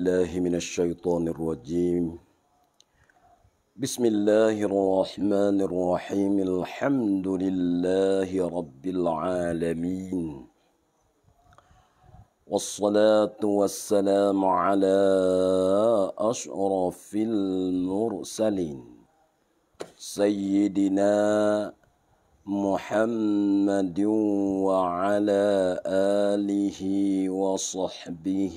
الله من الشيطان الرجيم بسم الله الرحمن الرحيم الحمد لله رب العالمين والصلاة والسلام على أشرف المرسلين سيدنا محمد وعلى آله وصحبه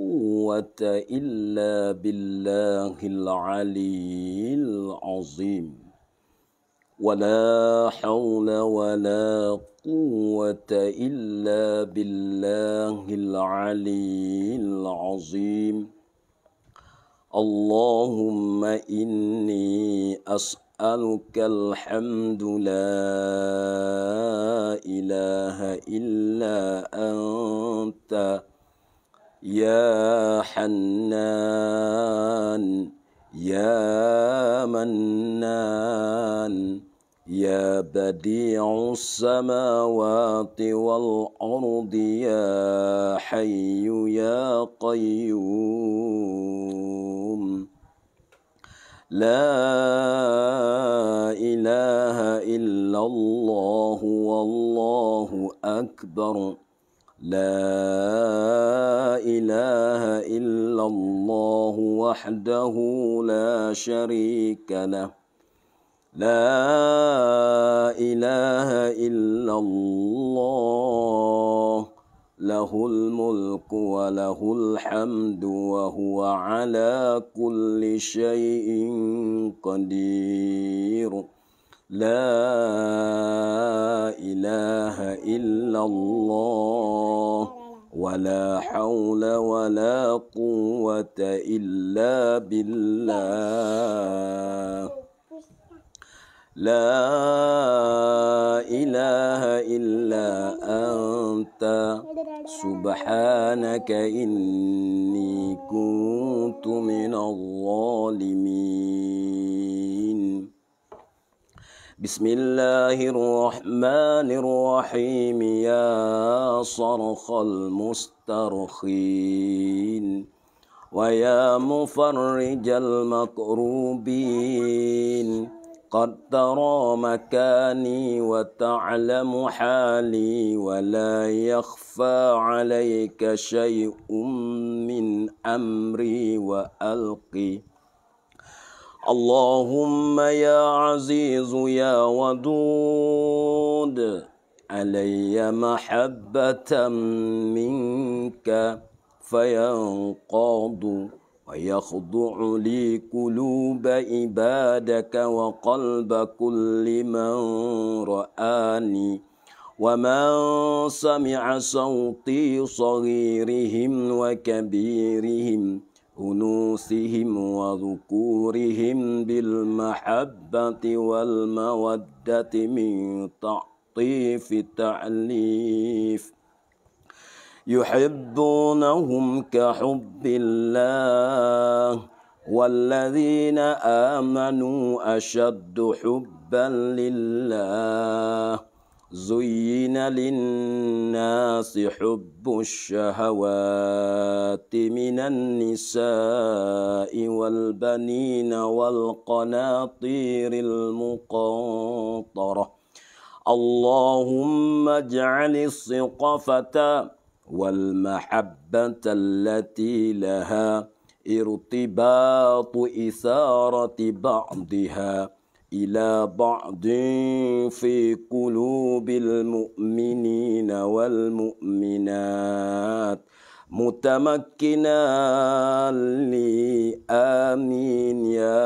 قوة إلا بالله العلي العظيم ولا حول ولا قوة إلا بالله العلي العظيم اللهم إني أسألك الحمد لا إله إلا أنت يا حنان يا منان يا بديع السماوات والأرض يا حي يا قيوم لا إله إلا الله والله أكبر لا إله إلا الله وحده لا شريك له لا إله إلا الله له الملك وله الحمد وهو على كل شيء قدير لا إله إلا الله ولا حول ولا قوة إلا بالله لا إله إلا أنت سبحانك إني كنت من الظالمين بسم الله الرحمن الرحيم يا صرخ المسترخين ويا مفرج المكروبين قد ترى مكاني وتعلم حالي ولا يخفى عليك شيء من أمري وألقي اللهم يا عزيز يا ودود علي محبة منك فينقاد ويخضع لي قلوب عبادك وقلب كل من رآني ومن سمع صوتي صغيرهم وكبيرهم أنوسهم وذكورهم بالمحبة والمودة من تعطيف تعليف يحبونهم كحب الله والذين آمنوا أشد حبا لله زين للناس حب الشهوات من النساء والبنين والقناطير المقنطرة اللهم اجعل السقفة والمحبة التي لها ارتباط إثارة بعضها إلى بعض في قلوب المؤمنين والمؤمنات متمكنا لي آمين يا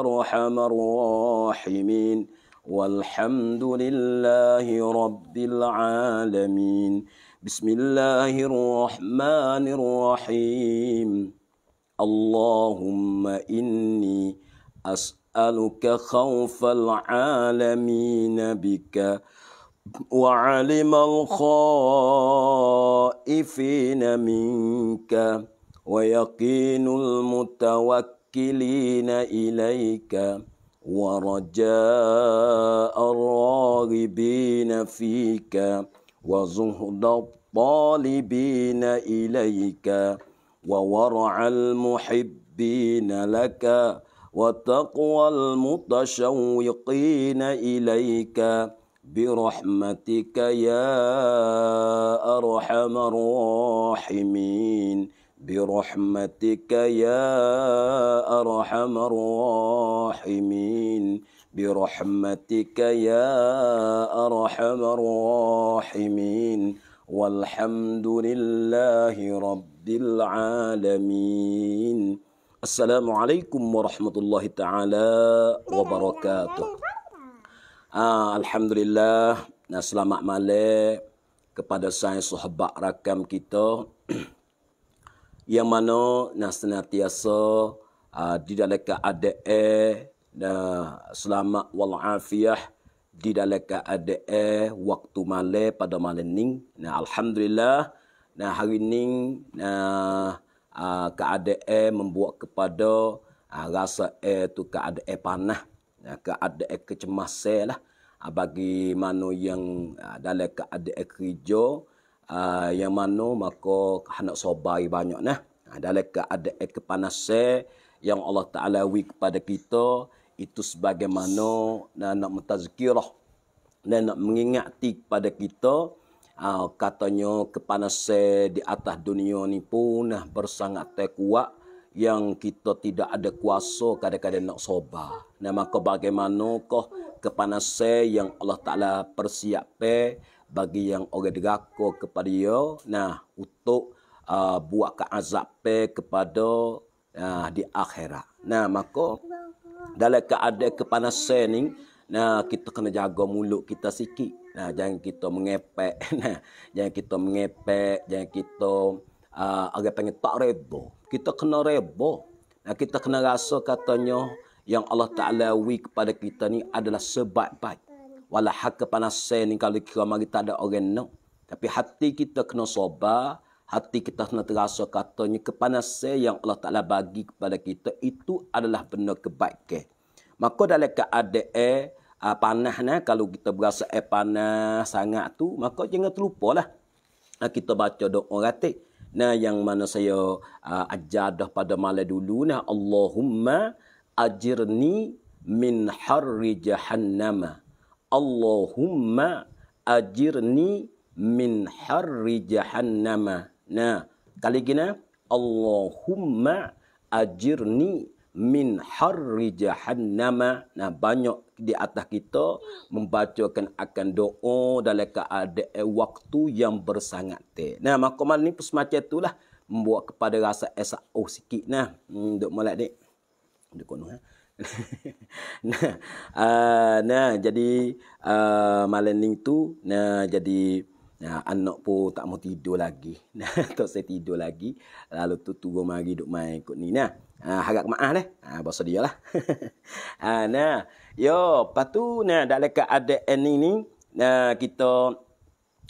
أرحم الراحمين والحمد لله رب العالمين بسم الله الرحمن الرحيم اللهم إني أسأل نسألك خوف العالمين بك وعلم الخائفين منك ويقين المتوكلين إليك ورجاء الراغبين فيك وزهد الطالبين إليك وورع المحبين لك وتقوى المتشوقين إليك برحمتك يا أرحم الراحمين برحمتك يا أرحم الراحمين برحمتك يا أرحم الراحمين والحمد لله رب العالمين Assalamualaikum warahmatullahi taala wabarakatuh. Ah, alhamdulillah. Nah, selamat malam kepada saya sahabat rakam kita yang mana nah senantiasa ah, di dalam keadaan dan selamat wal afiah di dalam keadaan waktu malam pada malam ini. Nah, alhamdulillah. Nah, hari ini nah uh, keadaan membuat kepada uh, rasa itu keadaan panah, uh, keadaan kecemasan lah. Uh, bagi mana yang uh, dalam keadaan kerja, uh, yang mana maka hendak sobai banyak lah. Uh, dalam keadaan kepanasan yang Allah Ta'ala wik kepada kita, itu sebagaimana nak mentazkirah dan nak mengingati kepada kita Uh, katanya kepanasan di atas dunia ni pun bersangat terkuat yang kita tidak ada kuasa kadang-kadang nak soba. Nah, maka bagaimana kau kepanasan yang Allah Ta'ala persiapkan bagi yang orang dekaku kepada dia. Nah, untuk uh, buat keazapnya kepada uh, di akhirat. Nah, maka dalam keadaan kepanasan ini, Nah, kita kena jaga mulut kita sikit. Nah, jangan kita mengepek. Nah, jangan kita mengepek, jangan kita uh, ah, agak pengen tak reba. Kita kena reba. Nah, kita kena rasa katanya yang Allah Taala wi kepada kita ni adalah sebaik-baik. Wala hak panas ni kalau kita mari tak ada orang nak. Tapi hati kita kena soba, hati kita kena terasa katanya kepanasan yang Allah Taala bagi kepada kita itu adalah benar kebaikan. Maka dalam keadaan uh, panah nah kalau kita berasa air panah sangat tu maka jangan terlupalah uh, kita baca doa ratik nah yang mana saya uh, ah, ajar dah pada malam dulu nah Allahumma ajirni min harri jahannama Allahumma ajirni min harri jahannama nah kali gini Allahumma ajirni min harri jahannama nah banyak di atas kita membacakan akan doa dalam keadaan eh, waktu yang bersangat te. Nah, maka malam ni semacam itulah membuat kepada rasa SO sikit nah. Hmm, duk molek ni. Duk kono ha. nah, uh, nah jadi uh, malam ni tu nah jadi nah, anak pun tak mau tidur lagi. Nah, tak saya tidur lagi. Lalu tu turun mari duk main kot ni nah. Ha, harap maaf deh. Ha, bahasa dia lah. nah, Yo, lepas tu nah, dah lekat ada ini ni, nah, kita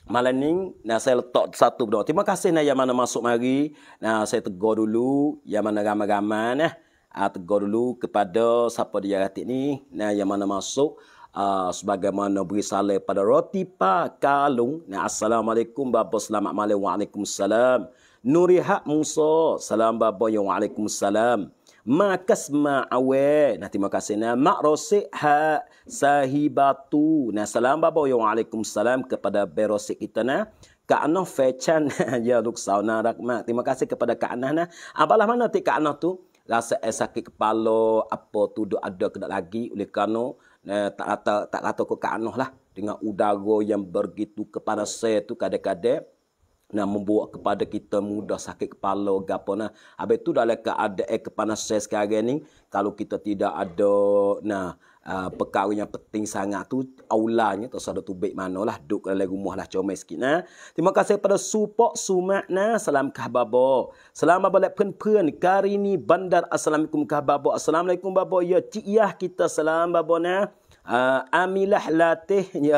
malam ni nah, saya letak satu berdoa. Terima kasih nah, yang mana masuk mari. Nah, saya tegur dulu yang mana ramai-ramai. Nah. Uh, tegur dulu kepada siapa dia ratik ni nah, yang mana masuk. Uh, sebagaimana beri salam pada roti pak kalung. Nah, Assalamualaikum, Bapa. Selamat malam. Waalaikumsalam. Nurihat Musa. Salam, Bapa. Ya, waalaikumsalam. Waalaikumsalam ma kasma awe na terima na ma ha sahibatu na salam babo yo alaikum salam kepada berosik kita na ka anah fechan ya luk sauna rakma terima kasih kepada ka anah na abalah mana ti ka anah tu rasa eh, sakit kepala apa tu do ada kena lagi oleh kerana eh, tak kata tak kata ko anah lah dengan udara yang begitu kepada saya tu kadang-kadang nak membuat kepada kita mudah sakit kepala gapo nah habis tu dalam keadaan kepanasan saya sekarang ni kalau kita tidak ada nah uh, perkara yang penting sangat tu aulanya tak ada tu baik manalah duk dalam rumah lah comel sikit nah terima kasih pada support sumak nah salam kahbabo salam abang lep pen kari ni bandar assalamualaikum khabar bo. assalamualaikum babo ya cik yah kita salam babo nah อามิลาฮลาเตย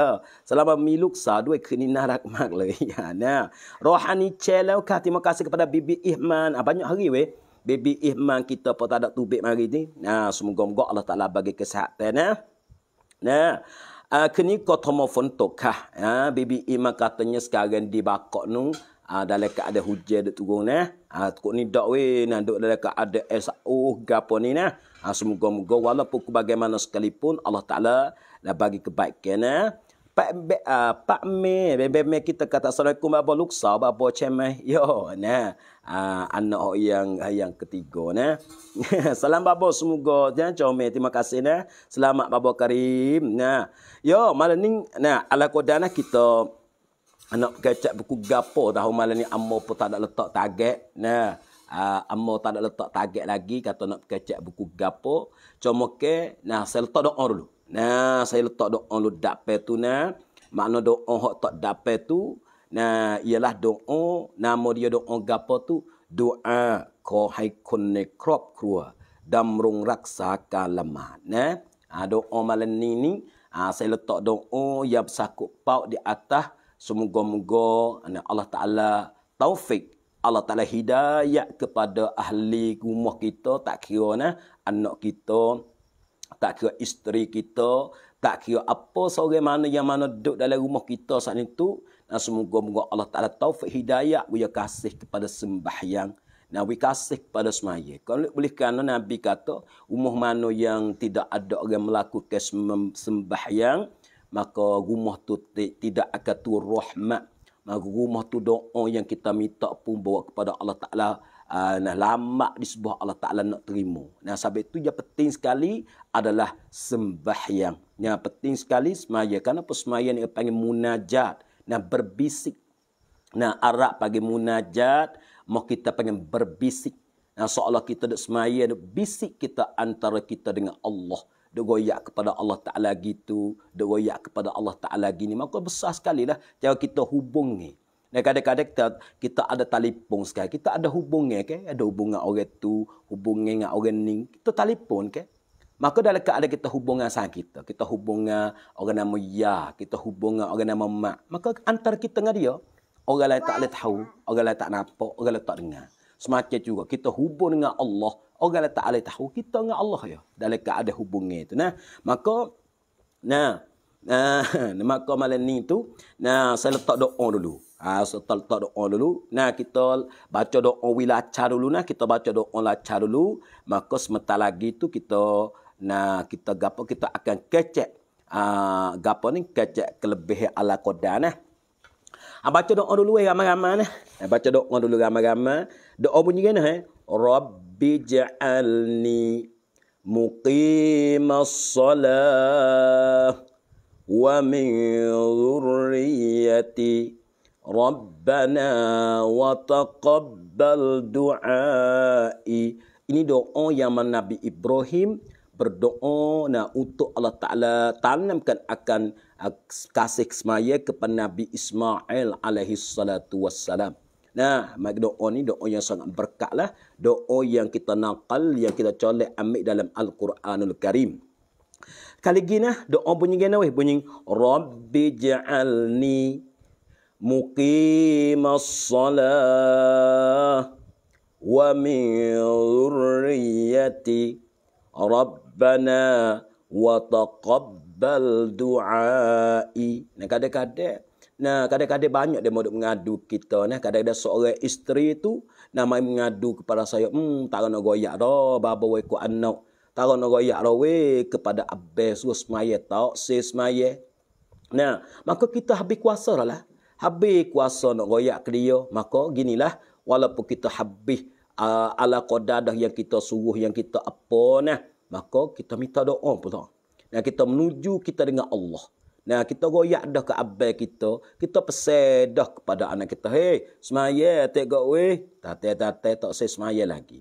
สลามมีลูกสาวด้วยคืนนี้น่ารักมากเลยนะรอฮานิเชลแล้วค่ะที่มาขอบคุณกับบิบิอิฮ์มานอ่ะบ้านเยอะเว้ย ah, ha, ah, Bibi Ihman kita pun tak ada tubik hari Nah, semoga moga Allah Ta'ala bagi kesihatan. Nah, ah, kini kau tomo fontok Bibi Ihman katanya sekarang di nung. Ha, dalam ada hujan dek turun nah. Ah tok ni dak eh. ha, weh nah dok dalam keadaan SO gapo ni nah. Ah semoga-moga walaupun bagaimana sekalipun Allah Taala dah bagi kebaikan nah. Pak be, ah, Pak Me, Bebe Me kita kata Assalamualaikum Bapak Luksa, Bapak Cemeh, yo, nah, uh, anak yang yang ketiga, nah. Salam Bapak, semoga, nah, Cemeh, terima kasih, nah. Selamat Bapak Karim, nah. Yo, malam ni, nah, ala kodana kita, Anak kecap buku gapo tahu malam ni Ammo pun tak ada letak target. Nah, uh, ah, Ammo tak ada letak target lagi. Kata nak kecap buku gapo. Cuma ke, nah saya letak doa dulu. Nah, saya letak doa lu dapat tu nah. Makna doa hok tak dapat tu. Nah, ialah doa. Nama dia doa gapo tu. Doa kohai kone krop krua. Damrung raksa kalamah. Nah, ah, doa malam ni ni. Ah, saya letak doa yang sakup pau di atas. Semoga-moga Allah Ta'ala taufik. Allah Ta'ala hidayah kepada ahli rumah kita. Tak kira na anak kita. Tak kira isteri kita. Tak kira apa seorang mana yang mana duduk dalam rumah kita saat itu. Dan semoga-moga Allah Ta'ala taufik hidayah Kita kasih kepada sembahyang. Nah, kita kasih kepada semaya. Kalau boleh kerana Nabi kata, rumah mana yang tidak ada orang melakukan sembahyang, maka rumah tu tidak akan tu rahmat maka rumah tu doa yang kita minta pun bawa kepada Allah Taala nah lama di sebuah Allah Taala nak terima nah sebab itu yang penting sekali adalah sembahyang yang penting sekali semaya kerana persemayan yang panggil munajat nah berbisik nah arak bagi munajat Mau kita panggil berbisik nah seolah kita nak semaya bisik kita antara kita dengan Allah dia goyak kepada Allah Ta'ala gitu, dia goyak kepada Allah Ta'ala gini, maka besar sekali lah cara kita hubung ni. Dan kadang-kadang kita, kita ada telefon sekali, kita ada hubung ni, okay? ada hubungan orang tu, hubungan dengan orang ni, kita telefon ke. Okay? Maka dalam keadaan kita hubungan sang kita, kita hubungan orang nama Ya, kita hubungan orang nama Mak, maka antara kita dengan dia, orang lain tak boleh tahu, orang lain tak nampak, orang lain tak dengar. Semacam juga kita hubung dengan Allah. Orang tak boleh tahu kita dengan Allah ya. Dalam ada hubungnya itu. Nah, maka nah nah maka malam ni tu nah saya letak doa dulu. Ha, saya letak doa dulu. Nah kita baca doa wilacar dulu nah kita baca doa lacar dulu. Maka sementara lagi tu kita nah kita gapo kita akan kecek ah uh, gapo ni kecek kelebihan ala qodah nah. Ah, baca doa dulu eh ramai-ramai ni. Ha, baca doa dulu ramai-ramai. Doa bunyi gini kan, eh. Rabbi ja'alni muqimas salah wa min zurriyati Rabbana wa taqabbal du'ai. Ini doa yang Nabi Ibrahim berdoa nah, untuk Allah Ta'ala tanamkan akan kasih semaya kepada Nabi Ismail alaihi salatu wassalam. Nah, maka doa ni doa yang sangat berkat lah, Doa yang kita nakal, yang kita colek ambil dalam Al-Quranul Karim. Kali gini, lah, doa bunyi gana weh. Bunyi, Rabbi ja'alni muqimah salah wa min zurriyati Rabbana wa taqab bal du'ai. Nah kadang-kadang nah kadang-kadang banyak dia mau mengadu kita nah kadang-kadang seorang isteri tu nama mengadu kepada saya, "Hmm, tak nak goyak dah, babo we ku anak." Tak nak goyak dah we kepada abes wo semaya tau, se semaya. Nah, maka kita habis kuasa lah, lah. Habis kuasa nak goyak ke dia, maka ginilah walaupun kita habis uh, ala qadadah yang kita suruh yang kita apa nah, maka kita minta doa pula. Nah kita menuju kita dengan Allah. Nah kita royak dah ke abai kita, kita pesan kepada anak kita, Hey, semaya tak gak we, tak, tak, tak saya semaya lagi."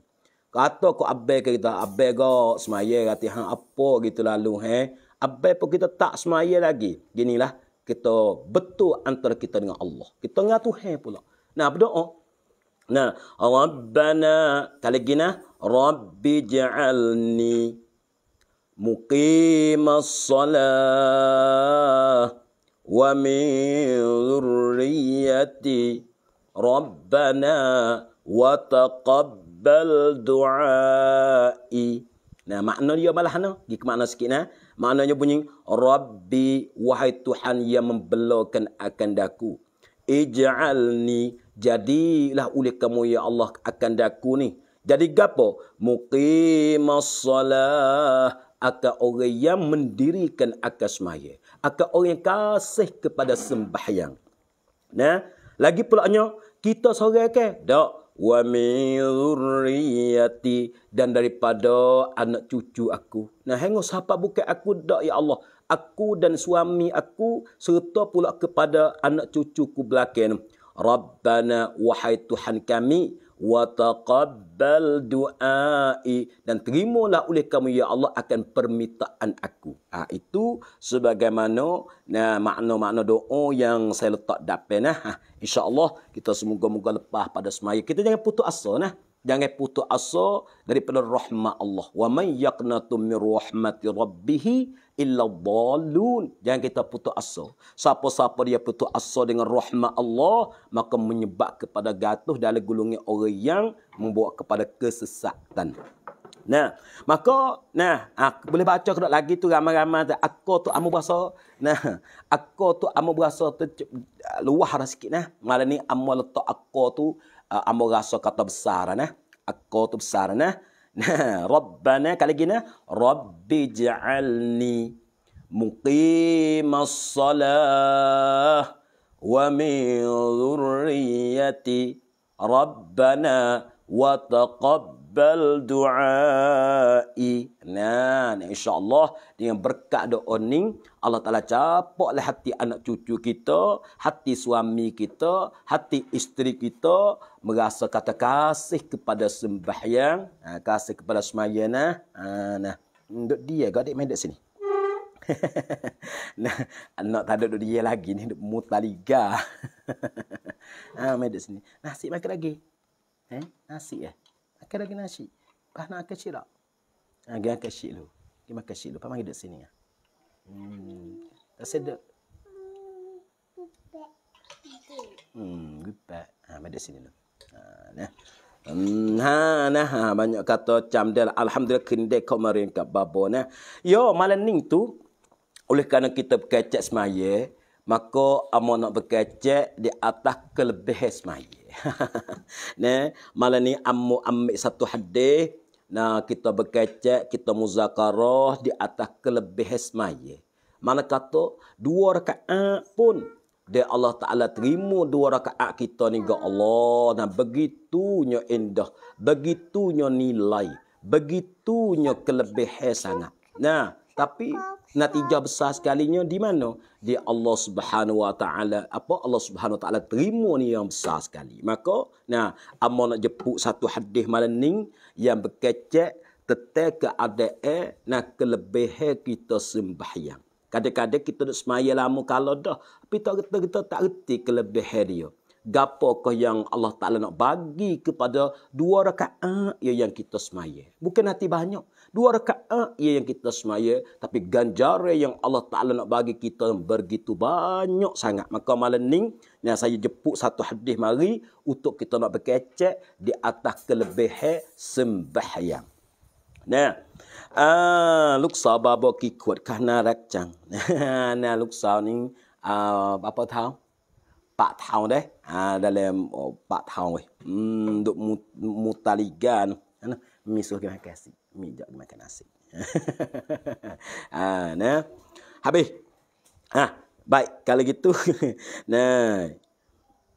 Kata ko abai kita, "Abai go semaya kata hang apa gitu lalu he." Abai pun kita tak semaya lagi. Ginilah kita betul antara kita dengan Allah. Kita dengan Tuhan pula. Nah, berdoa. Nah, Rabbana, kalau gina, Rabbijalni. مقيم الصلاة ومن ذريتي ربنا وتقبل دعائي Nah, makna dia malah nah. Di ke makna sikit nah. Eh. Maknanya bunyi Rabbi wahai Tuhan yang membelakan akan daku. Ij'alni jadilah oleh kamu ya Allah akan daku ni. Jadi gapo? Muqimassalah Aka orang yang mendirikan akas semaya. aka orang yang kasih kepada sembahyang. Nah, lagi pula nyo, kita sorai ke? Tak. Wa mirriyati. Dan daripada anak cucu aku. Nah, hengok siapa bukan aku tak, ya Allah. Aku dan suami aku, serta pula kepada anak cucuku belakang. Rabbana wahai Tuhan kami, wa taqabbal du'ai dan terimalah oleh kamu ya Allah akan permintaan aku. Ha, itu sebagaimana nah, makna-makna doa yang saya letak dapat nah. Ha, InsyaAllah kita semoga-moga lepas pada semaya. Kita jangan putus asa nah. Jangan putus asa daripada rahmat Allah. Wa man yaqnatu min rahmati rabbih illa dhalun. Jangan kita putus asa. Siapa-siapa dia putus asa dengan rahmat Allah, maka menyebab kepada gatuh dalam gulungnya orang yang membawa kepada kesesatan. Nah, maka nah, aku boleh baca kedok lagi tu ramai-ramai tu aku tu amu berasa nah, aku tu amu berasa tu luah dah sikit nah. Malam ni amu letak aku tu amogaso katobsarana akotobsarana ربنا كالجنا رب اجعلني مقيم الصلاة ومن ذريتي ربنا وتقبل taqabbal du'ai. Nah, nah insya-Allah dengan berkat doa ni Allah Taala capaklah hati anak cucu kita, hati suami kita, hati isteri kita merasa kata kasih kepada sembahyang, kasih kepada sembahyang nah. Ah, nah. Duduk dia gak adik main dekat sini? nah, anak tak ada duduk dia lagi ni, duduk mutaliga. ah, main dekat sini. Nasi makan lagi. Eh, nasi ya aka lagi nasi, shi nak na aka shira a aka shi lo ki maka shi lo fa mai da sini ya ah. ta sai da Hmm, gupe. Ha, mai da sini lo. Ah, hmm, ha, nah, Ha, ne, ha, banyak kata cam dia lah. Alhamdulillah, kende kau marin kat babo, ne. Yo, malam ni tu, oleh kerana kita berkecek semaya, maka amon nak berkecek di atas kelebihan semaya. ne malam ni ammu ambil satu hadis nah kita berkecek kita muzakarah di atas kelebihan semaya mana kata dua rakaat pun dia Allah Ta'ala terima dua rakaat kita ni ke Allah. Dan begitunya indah. Begitunya nilai. Begitunya kelebihan sana. Nah, tapi natijah besar sekalinya di mana? Di Allah Subhanahu Wa Taala. Apa Allah Subhanahu Wa Taala terima ni yang besar sekali. Maka nah, amon nak jepuk satu hadis malam ni yang berkecek tentang keadaan nak kelebihan kita sembahyang. Kadang-kadang kita nak semaya lama kalau dah. Tapi tak kita, kita tak reti kelebihan dia. Gapakah yang Allah Ta'ala nak bagi kepada dua rakaat yang kita semaya. Bukan nanti banyak. Dua rakaat ia yang kita semaya. Tapi ganjaran yang Allah Ta'ala nak bagi kita begitu banyak sangat. Maka malam ni, yang saya jemput satu hadis mari untuk kita nak berkecek di atas kelebihan sembahyang. Nah, ah, luksa babo kikut kahna rakcang. nah, luksa ni, ah, apa tahu? Pak tahu deh. Ah, dalam oh, pak tahu. Eh. Hmm, untuk mutaligan. Misuh terima kasih. Mijak makan nasi. ha, nah. Habis. Ah, baik, kalau gitu. nah.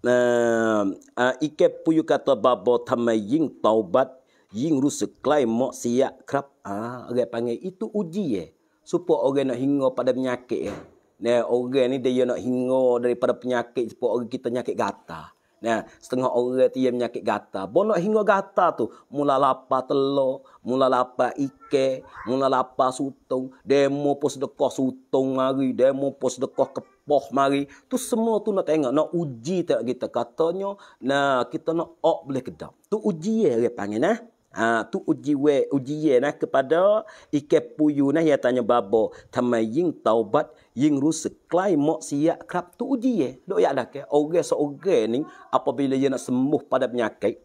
Nah, uh, ah, ikat puyu kata babo tamai ying taubat ying rusak klaim mok siak kerap. Ah, ha, orang panggil itu uji ye. Eh. Supaya orang nak hingga pada penyakit ye. Eh. Nah, orang ni dia nak hingga daripada penyakit supaya orang kita nyakit gatal. Nah, setengah orang dia menyakit gata. Bonok hingga gata tu. Mula lapar telur. Mula lapar ike. Mula lapar sutung. Demo pun sedekah sutung mari. Demo pun sedekah kepoh mari. Tu semua tu nak tengok. Nak uji tak kita. Katanya, nah kita nak ok boleh kedap. Tu uji ya dia panggil. Nah. Ha, tu uji we uji ye nak kepada ike puyu nak ya tanya babo tama ying taubat ying rus klai mok siak krap tu uji ye dok ya dak ke oge so oge ni apabila ye nak sembuh pada penyakit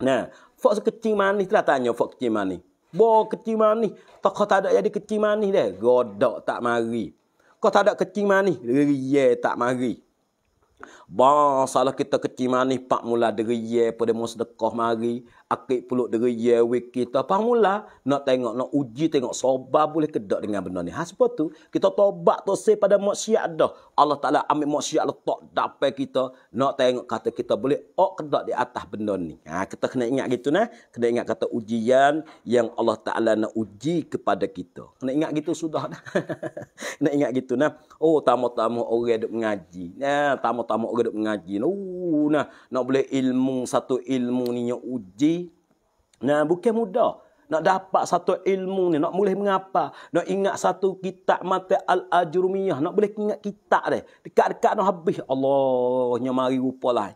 nah fok so kecil manis tak lah tanya fok kecil manis bo kecil manis tak kau tak ada jadi kecil manis deh godak tak mari kau tak ada kecil manis riye tak mari Ba salah kita kecil manis pak mula deriye pada mau sedekah mari akik puluk dari yewik kita pamula nak tengok nak uji tengok soba boleh kedak dengan benda ni hasba tu kita tobat tu se pada maksiat dah Allah Taala ambil maksiat letak dapai kita nak tengok kata kita boleh oh kedak di atas benda ni ha kita kena ingat gitu nah kena ingat kata ujian yang Allah Taala nak uji kepada kita kena ingat gitu sudah dah kena ingat gitu nah oh tamu-tamu orang duk mengaji nah tamu-tamu orang duk mengaji oh nah nak boleh ilmu satu ilmu ni nak uji Nah, bukan mudah nak dapat satu ilmu ni, nak boleh mengapa, nak ingat satu kitab mata Al-Ajrumiyah, nak boleh ingat kitab dia. Dekat-dekat nak habis, Allah, nya mari rupa lah.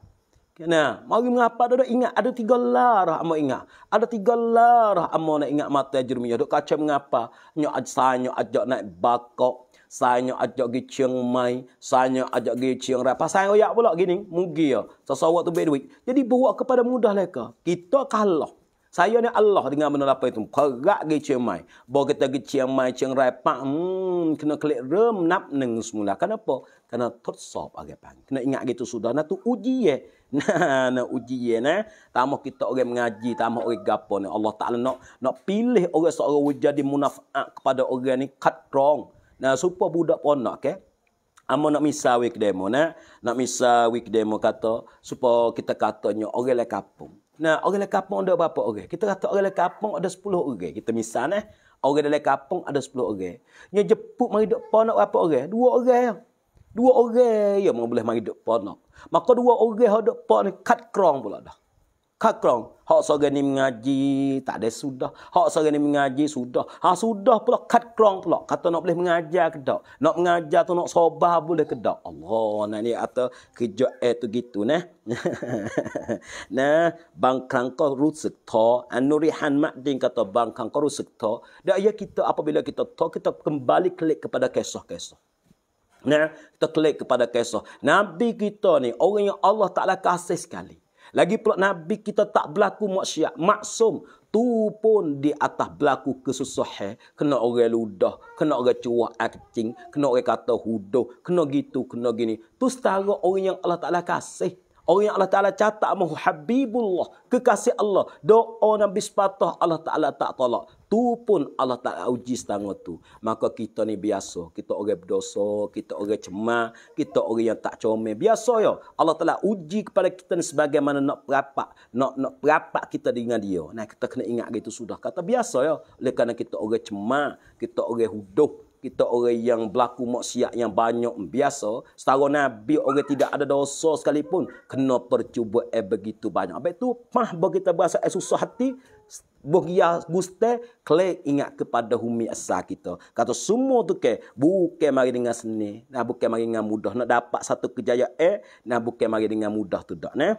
Kena, mari mengapa dia ingat, ada tiga larah amo ingat. Ada tiga larah amo nak ingat mata Al-Ajrumiyah. Dok kacau mengapa, nak sanya ajak naik bakok, sanya ajak pergi cium mai, sanya ajak pergi cium rap. Pasal royak pula gini, mugi ya, sesawak tu berduit. Jadi, buat kepada mudah leka. Lah, Kita kalah. Saya ni Allah dengan benda apa itu. Perak ke ciamai. Bawa kita ke ciamai, cengrai, pak. Hmm, kena klik rem, nap, neng semula. Kenapa? Kena tersop agak pang. Kena ingat gitu sudah. Nah, tu uji ye. Nah, nak uji ye. Nah, tamah kita orang mengaji, tamah orang gapa ni. Allah Ta'ala nak, nak pilih orang seorang wujud di munafak kepada orang ni. Cut wrong. Nah, supaya budak pun nak, okay? Amo nak misa week demo, nak? Nak misa demo kata, supaya kita katanya orang lain kapung. Nah, orang dalam kampung ada berapa orang? Kita kata orang dalam kampung ada 10 orang. Kita misalnya, eh, orang dalam kampung ada 10 orang. Yang jeput mari duk pa nak berapa orang? Dua orang Dua orang ya mau boleh mari duk pa nak. Maka dua orang hok duk pa ni cut krong pula dah kakrong. Hak sore ni mengaji, tak ada sudah. Hak sore ni mengaji, sudah. Ha sudah pula, kat krong pula. Kata nak boleh mengajar ke tak? Nak mengajar tu nak sobah boleh ke tak? Allah, nak ni atau kerja eh tu gitu, ne? nah, bang kau rusak to. Anurihan Makdin kata bang kau rusak to. Dan ya kita apabila kita to, kita kembali klik kepada kesoh kesoh, Nah, kita klik kepada kesoh. Nabi kita ni, orang yang Allah Ta'ala kasih sekali. Lagi pula Nabi kita tak berlaku maksiat. Maksum tu pun di atas berlaku kesusahan. Kena orang ludah. Kena orang cuah acting. Kena orang kata hudoh. Kena gitu, kena gini. Tu setara orang yang Allah Ta'ala kasih. Orang yang Allah Ta'ala catat mahu habibullah. Kekasih Allah. Doa Nabi sepatah Allah Ta'ala tak tolak tu pun Allah tak uji setengah tu. Maka kita ni biasa. Kita orang berdosa, kita orang cemah, kita orang yang tak comel. Biasa ya. Allah telah uji kepada kita ni sebagaimana nak perapak. Nak, nak perapak kita dengan dia. Nah, kita kena ingat gitu sudah. Kata biasa ya. Oleh kerana kita orang cemah, kita orang huduh. Kita orang yang berlaku maksiat yang banyak biasa. Setara Nabi orang tidak ada dosa sekalipun. Kena percuba eh begitu banyak. Apa itu, mah begitu berasa eh susah hati. Bukia guste kle ingat kepada humi asa kita. Kata semua tu ke bukan mari dengan seni, nah bukan mari dengan mudah nak dapat satu kejayaan, eh, nah bukan mari dengan mudah tu dak nah.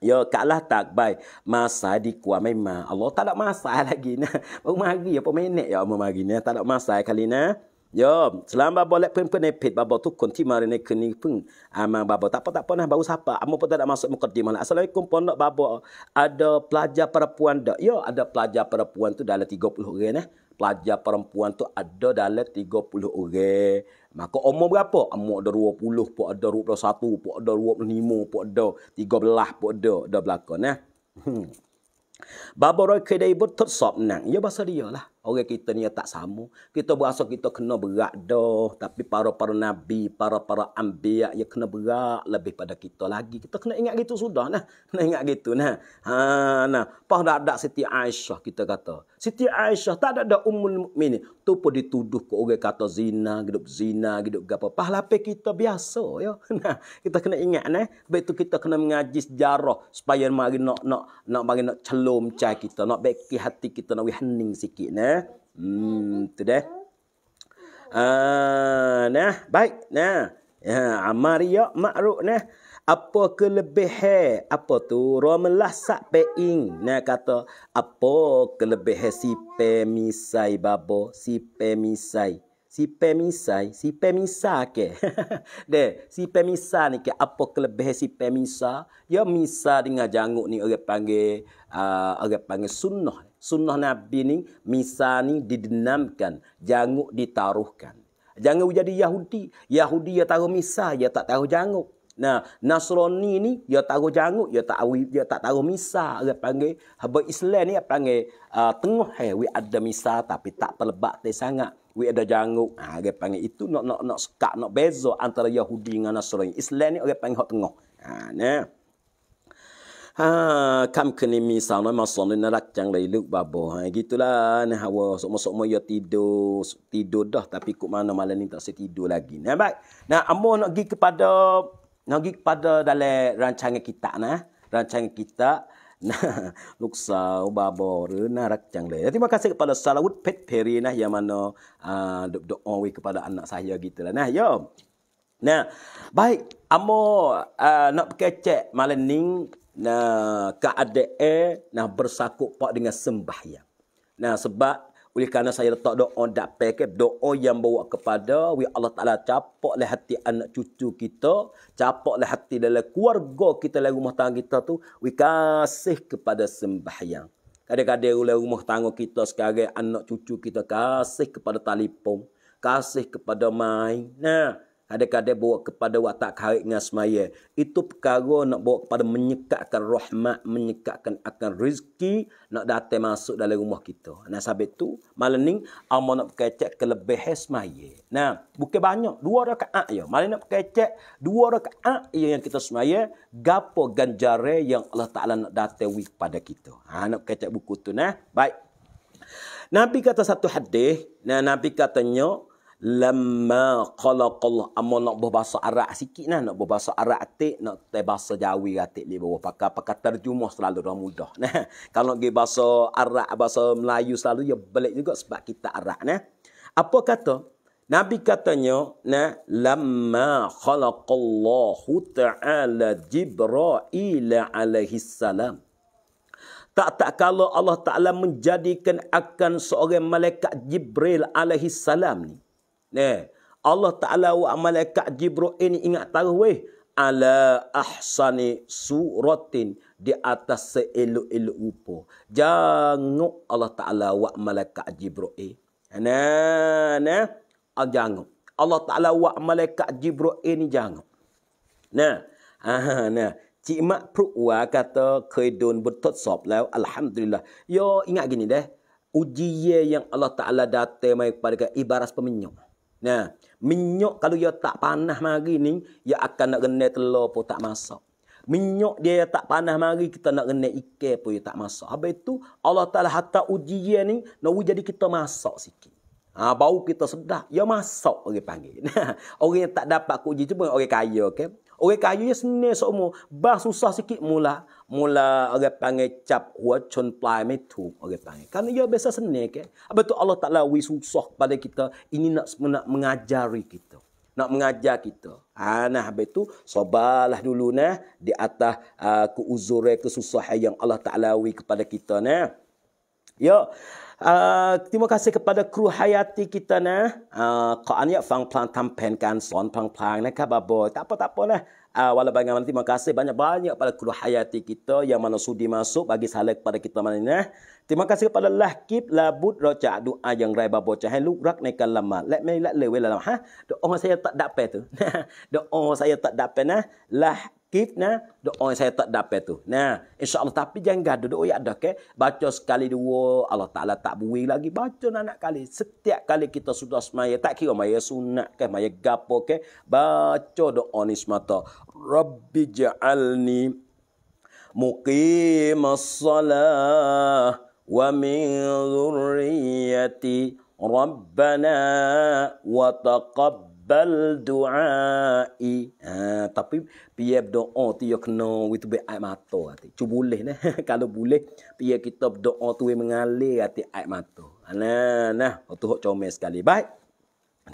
Ya kalah tak baik. Masa di kuah memang Allah tak ada masa lagi nah. Baru mari apa menek ya mau mari nah. Tak ada masa kali nah. โยมสลามบาบอและเพื่อนเพื่อนในเพจบาบอทุกคนที่มาในคืนนี้เพิ่งอามาบาบอตักปะตักปะนะบาอุซาปะอามุปะตัดมาสุดมุกดีมาละอัสลามิกุมปอนดอกบาบอ ah, ada pelajar perempuan yo ada pelajar perempuan tu dalam tiga puluh orang pelajar perempuan tu ada dalam tiga puluh orang maka umur berapa umur ada dua puluh pun ada dua satu pun ada dua puluh lima ada tiga belah pun ada dah belakang eh hmm. Babaroy kedai bertutup nang. Ya bahasa dia lah. Orang kita ni tak sama. Kita berasa kita kena berat dah. Tapi para-para nabi, para-para ambiak yang kena berat lebih pada kita lagi. Kita kena ingat gitu sudah nah. Kena ingat gitu nah. Ha, nah. Pah dah ada Siti Aisyah kita kata. Siti Aisyah tak ada ada umum mukmin. Tu pun dituduh ke orang kata zina, hidup zina, hidup apa. Pahala lapik kita biasa ya. Nah, kita kena ingat nah. Baik tu kita kena mengaji sejarah supaya mari nak nak nak bagi nak celum cai kita, nak beki hati kita nak wihening sikit nah eh. Hmm, tu deh. Ah, nah, baik, nah. Ya, amar ya makruh nah. Apa kelebihan? Apa tu? Ramlah sak peing. Nah kata, apa kelebihan si pemisai babo, si pemisai si pemisai, si pemisa ke. de, si pemisa ni ke apa kelebihan si pemisa? Ya misa dengan janguk ni orang panggil uh, orang panggil sunnah. Sunnah Nabi ni misa ni didenamkan, janguk ditaruhkan. Jangan jadi Yahudi. Yahudi dia taruh misa, ya tak taruh janguk. Nah, Nasrani ni dia taruh janguk, ya tak ya tak taruh misa. Dia panggil habis Islam ni dia panggil uh, tengah eh, we ada misa tapi tak terlebat sangat we ada janguk ha orang panggil itu nak nak nak sekak nak beza antara Yahudi dengan Nasrani Islam ni orang panggil hak tengah ha ne ha kam kini mi sana masa ni nak jang leluk babo ha gitulah Nah, hawa sok masuk mo tidur tidur dah tapi kok mana malam ni tak saya tidur lagi Nah baik nah ambo nak pergi kepada nak pergi kepada dalam rancangan kita nah rancangan kita ลูกสาวบาบอหรือน่ารักจังเลยที่มาคุณพระสารวุฒิเพชรเพรีนะยามันดอกอ้อยคุณพระอันนักสายกิตละนะโยมนะบายอโมนับเกจมาเลนิงนะกะอเดเอนะบรสักุปะดิงะสมบัยนะสบะ oleh kerana saya letak doa dapai ke doa yang bawa kepada we Allah Taala capaklah hati anak cucu kita, capaklah hati dalam keluarga kita dalam rumah tangga kita tu we kasih kepada sembahyang. Kadang-kadang oleh rumah tangga kita sekarang anak cucu kita kasih kepada telefon, kasih kepada main. Nah, adakah dia bawa kepada watak kahit dengan semaya. Itu perkara nak bawa kepada menyekatkan rahmat, menyekatkan akan rezeki nak datang masuk dalam rumah kita. Nah, sampai tu, malam ni, Amal nak berkecek kelebihan semaya. Nah, bukan banyak. Dua rakaat je. Malam nak berkecek dua rakaat je yang kita semaya. gapo ganjare yang Allah Ta'ala nak datang kepada kita. Ha, nak berkecek buku tu, nah. Baik. Nabi kata satu hadis, nah, Nabi katanya, lama qalaqal amon nak berbahasa Arab sikit nah nak berbahasa Arab atik nak tai Jawi atik li bawah pakai pakai terjemah selalu dah mudah nah kalau nak bahasa Arab bahasa Melayu selalu ya balik juga sebab kita Arab nah apa kata Nabi katanya, nah, lama khalaqallahu ta'ala Jibra'il alaihi salam. Tak tak kalau Allah Ta'ala menjadikan akan seorang malaikat Jibril alaihi salam ni. Nah, Allah Ta'ala wa malaikat Jibril ni ingat tahu weh. Ala ahsani suratin di atas seelok-elok rupa. Jangan Allah Ta'ala wa malaikat Jibril. Nah, nah. Jangan. Allah Ta'ala wa malaikat Jibril ini jangan. Nah. Ah, nah. Cik Mak Prukwa kata, Kedun bertutsop lah. Alhamdulillah. Yo, ingat gini deh. Ujian yang Allah Ta'ala datang kepada ibaras peminyum. Nah, minyak kalau dia tak panah mari ni, dia akan nak renai telur pun tak masak. Minyak dia yang tak panah mari, kita nak renai ikan pun tak masak. Habis itu, Allah Ta'ala hatta ujian ni, nak jadi kita masak sikit. Ha, bau kita sedap. Ya masak orang panggil. orang yang tak dapat uji tu pun orang kaya. Okay? Orang kaya ya seni semua, Bah susah sikit mula mula orang panggil cap hua chun plai mai tu orang panggil kan dia biasa senek. ke apa tu Allah Taala wi susah pada kita ini nak nak mengajari kita nak mengajar kita ha nah habis tu sabarlah dulu nah di atas uh, ah, keuzuran kesusahan yang Allah Taala wi kepada kita nah ya Uh, terima kasih kepada kru hayati kita nah. Uh, ah, Kau anjak ya, fang plan tampen kan son plan plan nak kababo. Tak apa apa lah. Uh, ah, wala bagaimana terima kasih banyak-banyak pada kru hayati kita yang mana sudi masuk bagi salah kepada kita mana ini. Eh. Terima kasih kepada Allah lahkib labut roca doa ah, yang raiba bocah. Hai eh. lukrak nekal lama. Let me let lewe lama. Ha? Doa saya tak dapat tu. doa saya tak dapat. Nah. Lahkib kit nah doa saya tak dapat tu nah insyaallah tapi jangan gaduh doa ya ada ke eh. baca sekali dua Allah taala tak bui lagi baca anak kali setiap kali kita sudah semaya tak kira maya sunat ke maya gapo ke baca doa ni semata rabbi ja'alni muqimas salah wa min dhurriyyati rabbana wa taqabbal bal du'ai. Ha, tapi pia doa tu ya kena itu be air mata hati. Cuba boleh nah. Kalau boleh pia kita doa tu yang mengalir hati air mata. Nah, nah, tu hok comel sekali. Baik.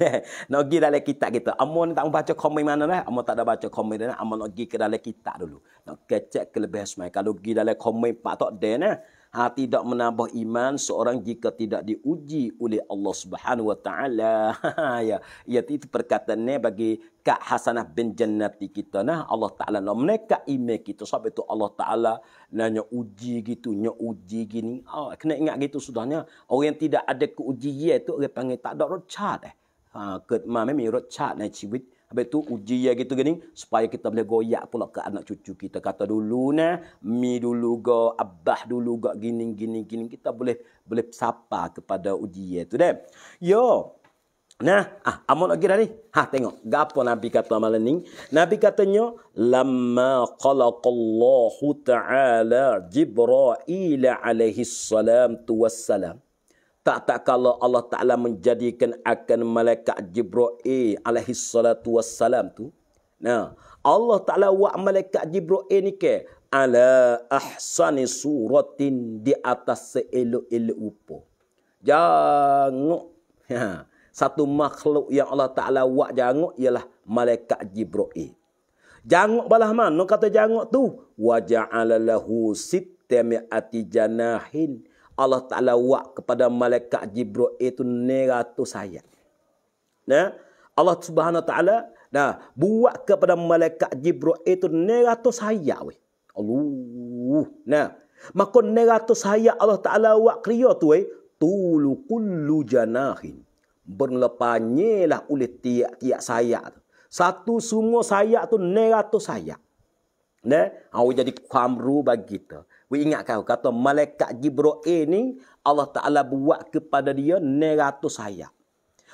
nak pergi dalam kitab kita. Amun ni tak membaca komen mana dah. Amun tak ada baca komen dah. Amun nak pergi ke dalam kitab dulu. Nak kecek kelebihan semua. Kalau pergi dalam komen, pak tak ada dah. Ha, tidak menambah iman seorang jika tidak diuji oleh Allah Subhanahu wa taala. ya, ya itu perkataannya bagi Kak Hasanah bin Jannati kita nah Allah taala nak mereka iman kita sampai itu Allah taala nanya uji gitu, nya uji gini. Oh, kena ingat gitu sudahnya. Orang yang tidak ada keujian itu orang panggil tak ada rochat eh. Ha, ke mana memang rochat dalam ciwit. Habis tu uji ya gitu gini supaya kita boleh goyak pula ke anak cucu kita. Kata dulu ni, mi dulu ke, abah dulu ke, gini, gini, gini. Kita boleh boleh sapa kepada ujian ya tu deh. Yo, Nah, ah, amon lagi dari, Ha, tengok. Gapo Nabi kata malam ni? Nabi katanya, Lama qalaqallahu ta'ala Jibra'il alaihi salam tu wassalam tak tak kalau Allah Taala menjadikan akan malaikat Jibril alaihi salatu wassalam tu nah Allah Taala buat malaikat Jibril ni ke ala ahsani suratin di atas seelok-elok upo. jangok ya. Ha, satu makhluk yang Allah Taala buat jangok ialah malaikat Jibril jangok balah mana kata jangok tu waja'alalahu sittami atijanahin janahin Allah Ta'ala buat kepada Malaikat Jibril itu neratus sayat. Nah, Allah Subhanahu Ta'ala nah, buat kepada Malaikat Jibril itu neratus sayat. Weh. Allah. Nah, maka neratus sayat Allah Ta'ala buat kriya tu. Weh. Tulu kullu janahin. Berlepanye lah oleh tiak-tiak sayat. tu. Satu semua sayat tu neratus sayat. Nah, awak jadi kamru bagi kita. We ingat kau kata malaikat Jibril ni Allah Taala buat kepada dia 900 ayat.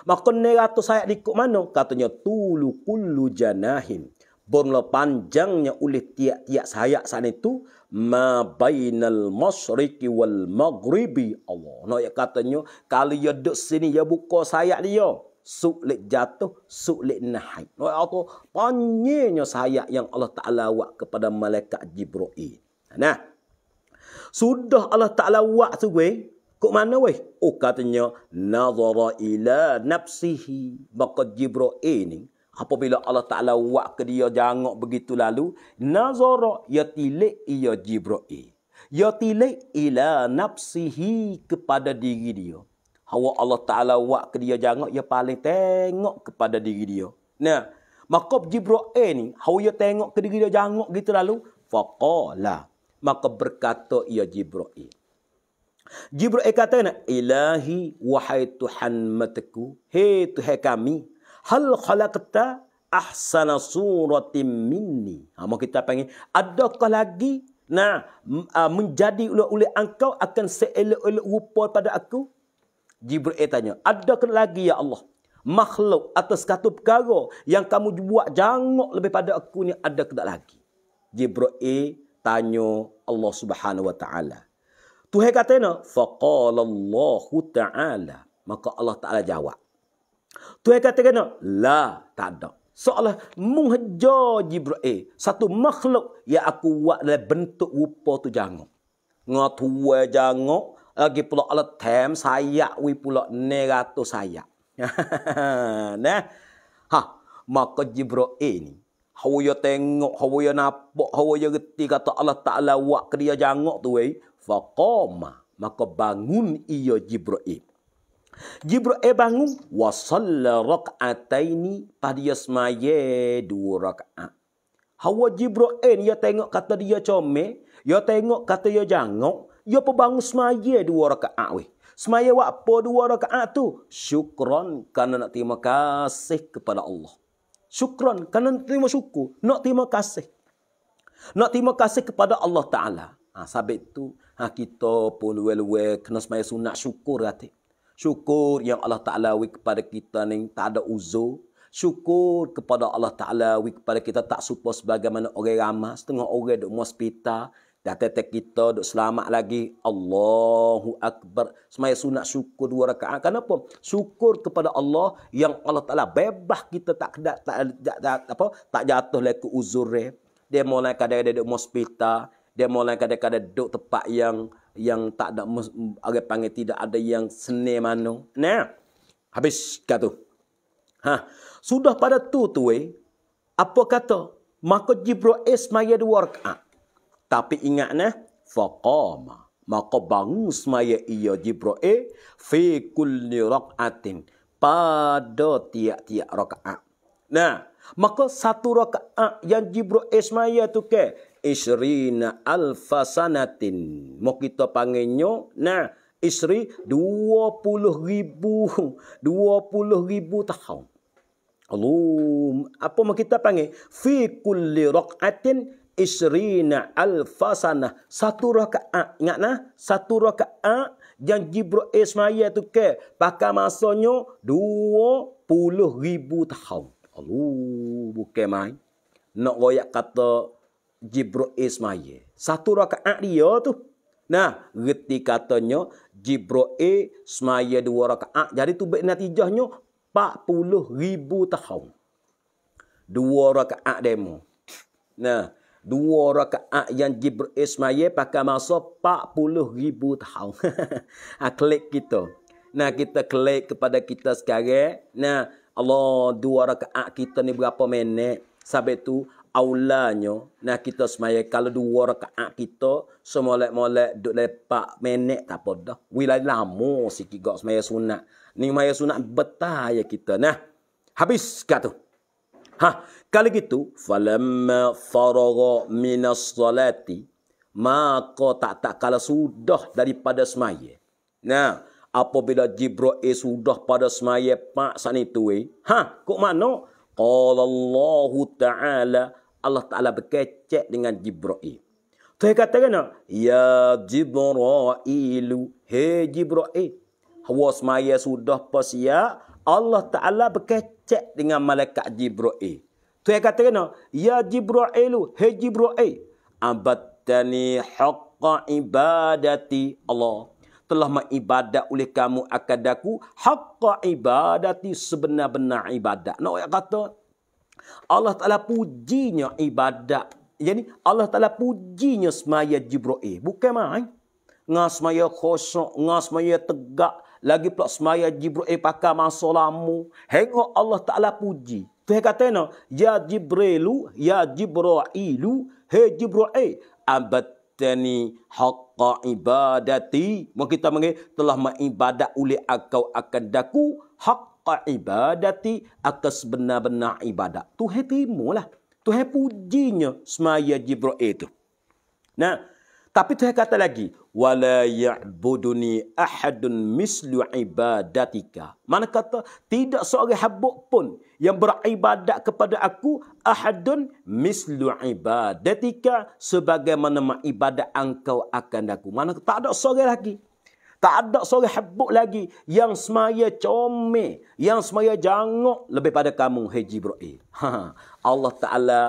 Maka 900 ayat ikut mana? Katanya tulu kullu janahin. Bermula panjangnya oleh tiap-tiap sayap sana itu. Ma bainal masriki wal maghribi Allah. Nak no, katanya, kalau dia duduk sini, dia buka sayap dia. sulit jatuh, sulit nahai. Nak no, apa? Panjangnya sayap yang Allah Ta'ala buat kepada Malaikat Jibril. Nah. Sudah Allah Ta'ala buat tu weh. Kok mana weh? Oh katanya. Nazara ila nafsihi. baka Jibra'il ni. Apabila Allah Ta'ala buat ke dia. jangok begitu lalu. Nazara ya tilik ia Jibra'il. Ya tilik ila nafsihi kepada diri dia. Hawa Allah Ta'ala buat ke dia jangok Ya paling tengok kepada diri dia. Nah. Maka Jibra'il ni. Hawa ya tengok ke diri dia jangok gitu lalu. Faqala maka berkata ia Jibril. Jibril kata, Ilahi wahai Tuhan mataku, he Tuhan kami, hal khalaqta ahsana suratim minni. Ha, mau kita panggil, adakah lagi nah menjadi oleh oleh engkau akan seelok-elok rupa pada aku? Jibril tanya, adakah lagi ya Allah? makhluk atas satu perkara yang kamu buat jangok lebih pada aku ni ada ke tak lagi? Jibril tanya Allah Subhanahu wa taala. Tuhan kata na faqala Allah taala. Maka Allah taala jawab. Tuhan kata kena la tak ada. Soalah muhajja Jibril eh, satu makhluk yang aku buat dalam bentuk rupa tu jangan. Ngatua jangan lagi pula Allah tem saya wi pula neratu saya. nah. Ha, maka Jibril eh, ni Hawa ya tengok, hawa ya nampak, hawa ya reti kata Allah Ta'ala wak dia jangok tu eh. Faqama. Maka bangun ia Jibra'im. Jibra'im bangun. Wasalla rak'ataini padia semaya dua rak'at. Hawa ni ya tengok kata dia come. Ya tengok kata dia jangok. Ya pebangun semaya dua rak'at weh. Semaya wak apa dua rak'at tu? Syukran kerana nak terima kasih kepada Allah syukran kerana terima syukur nak terima kasih nak terima kasih kepada Allah taala ha sabit tu ha kita pun wel-wel kena semaya sunat syukur hati syukur yang Allah taala wik kepada kita ni tak ada uzur syukur kepada Allah taala wik kepada kita tak serupa sebagaimana orang ramah setengah orang duk hospital Dah tetek kita duk selamat lagi. Allahu Akbar. Semaya sunat syukur dua rakaat. Kenapa? Syukur kepada Allah yang Allah Ta'ala bebas kita tak kena, tak, tak, tak, apa, tak jatuh lagi ke uzur. Dia mulai kadang-kadang duduk hospital. Dia mulai kadang-kadang duduk tempat yang yang tak ada orang panggil tidak ada yang seni mana. Nah. Habis kata. Ha. Sudah pada tu tu eh. Apa kata? Maka Jibril Ismail dua rakaat. Tapi ingat nah, eh, faqama. Maka bangun semaya ia Jibra'il fi kulli rak'atin. Pada tiap-tiap rakaat. Nah, maka satu rakaat yang Jibra'il semaya tu ke? Isrina alfasanatin. Maka kita panggilnya, nah, isri dua puluh ribu, dua puluh ribu tahun. Alum, apa mak kita panggil? Fi kulli rak'atin isrina alfasana. Satu rakaat. Ingat nah? Satu rakaat yang Jibril Ismail tu ke. Pakai masanya dua puluh ribu tahun. Allah bukan main. Nak royak kata Jibril Ismail. Satu rakaat dia tu. Nah, reti katanya Jibril Ismail dua rakaat. Jadi tu natijahnya 40 ribu tahun. Dua rakaat demo. Nah, dua rakaat yang Jibril Ismail pakai masa 40 ribu tahun. ha, klik kita. Nah kita klik kepada kita sekarang. Nah Allah dua rakaat kita ni berapa minit. Sabit tu aulanya. Nah kita semaya kalau dua rakaat kita semolek-molek duduk lepak minit tak apa dah. Wilai lama sikit kau semaya sunat. Ni semaya sunat betah ya kita. Nah habis kat tu. Ha, kalau gitu falamma faragha minas salati maka tak tak kalau sudah daripada semaya. Nah, apabila Jibril sudah pada semaya pak san itu eh. Ha, kok mano? Qala Allah Taala Allah Taala berkecek dengan Jibril. Tu kata kena, ya Jibril, he Jibril. Hawa semaya sudah pasiak, Allah Ta'ala berkecek dengan malaikat Jibra'i. Tu yang kata kena, Ya Jibra'ilu, Hei Jibra'i, Abadani haqqa ibadati Allah. Telah mengibadat oleh kamu akadaku, Haqqa ibadati sebenar-benar ibadat. Nak no, yang kata, Allah Ta'ala pujinya ibadat. Jadi Allah Ta'ala pujinya semaya Jibra'i. Bukan main. Ngah semaya khosok, ngah semaya tegak. Lagi pula semaya Jibril eh, pakar masalahmu. Hengok Allah Ta'ala puji. Tu yang kata no, Ya Jibrilu, Ya Jibra'ilu, He jibril abad eh, Abadani haqqa ibadati. Mau kita panggil, Telah mengibadat oleh akau akan daku, Haqqa ibadati, Aka sebenar-benar ibadat. Tu yang timulah. Tu yang pujinya semaya Jibra'il tu. Nah, tapi Tuhan kata lagi, wala ya'buduni ahadun mislu ibadatika. Mana kata tidak seorang hamba pun yang beribadat kepada aku ahadun mislu ibadatika sebagaimana ibadat engkau akan aku. Mana tak ada seorang lagi. Tak ada seorang hebat lagi yang semaya comel, yang semaya jangok lebih pada kamu, Haji Ibrahim. Ha, ha. Allah Ta'ala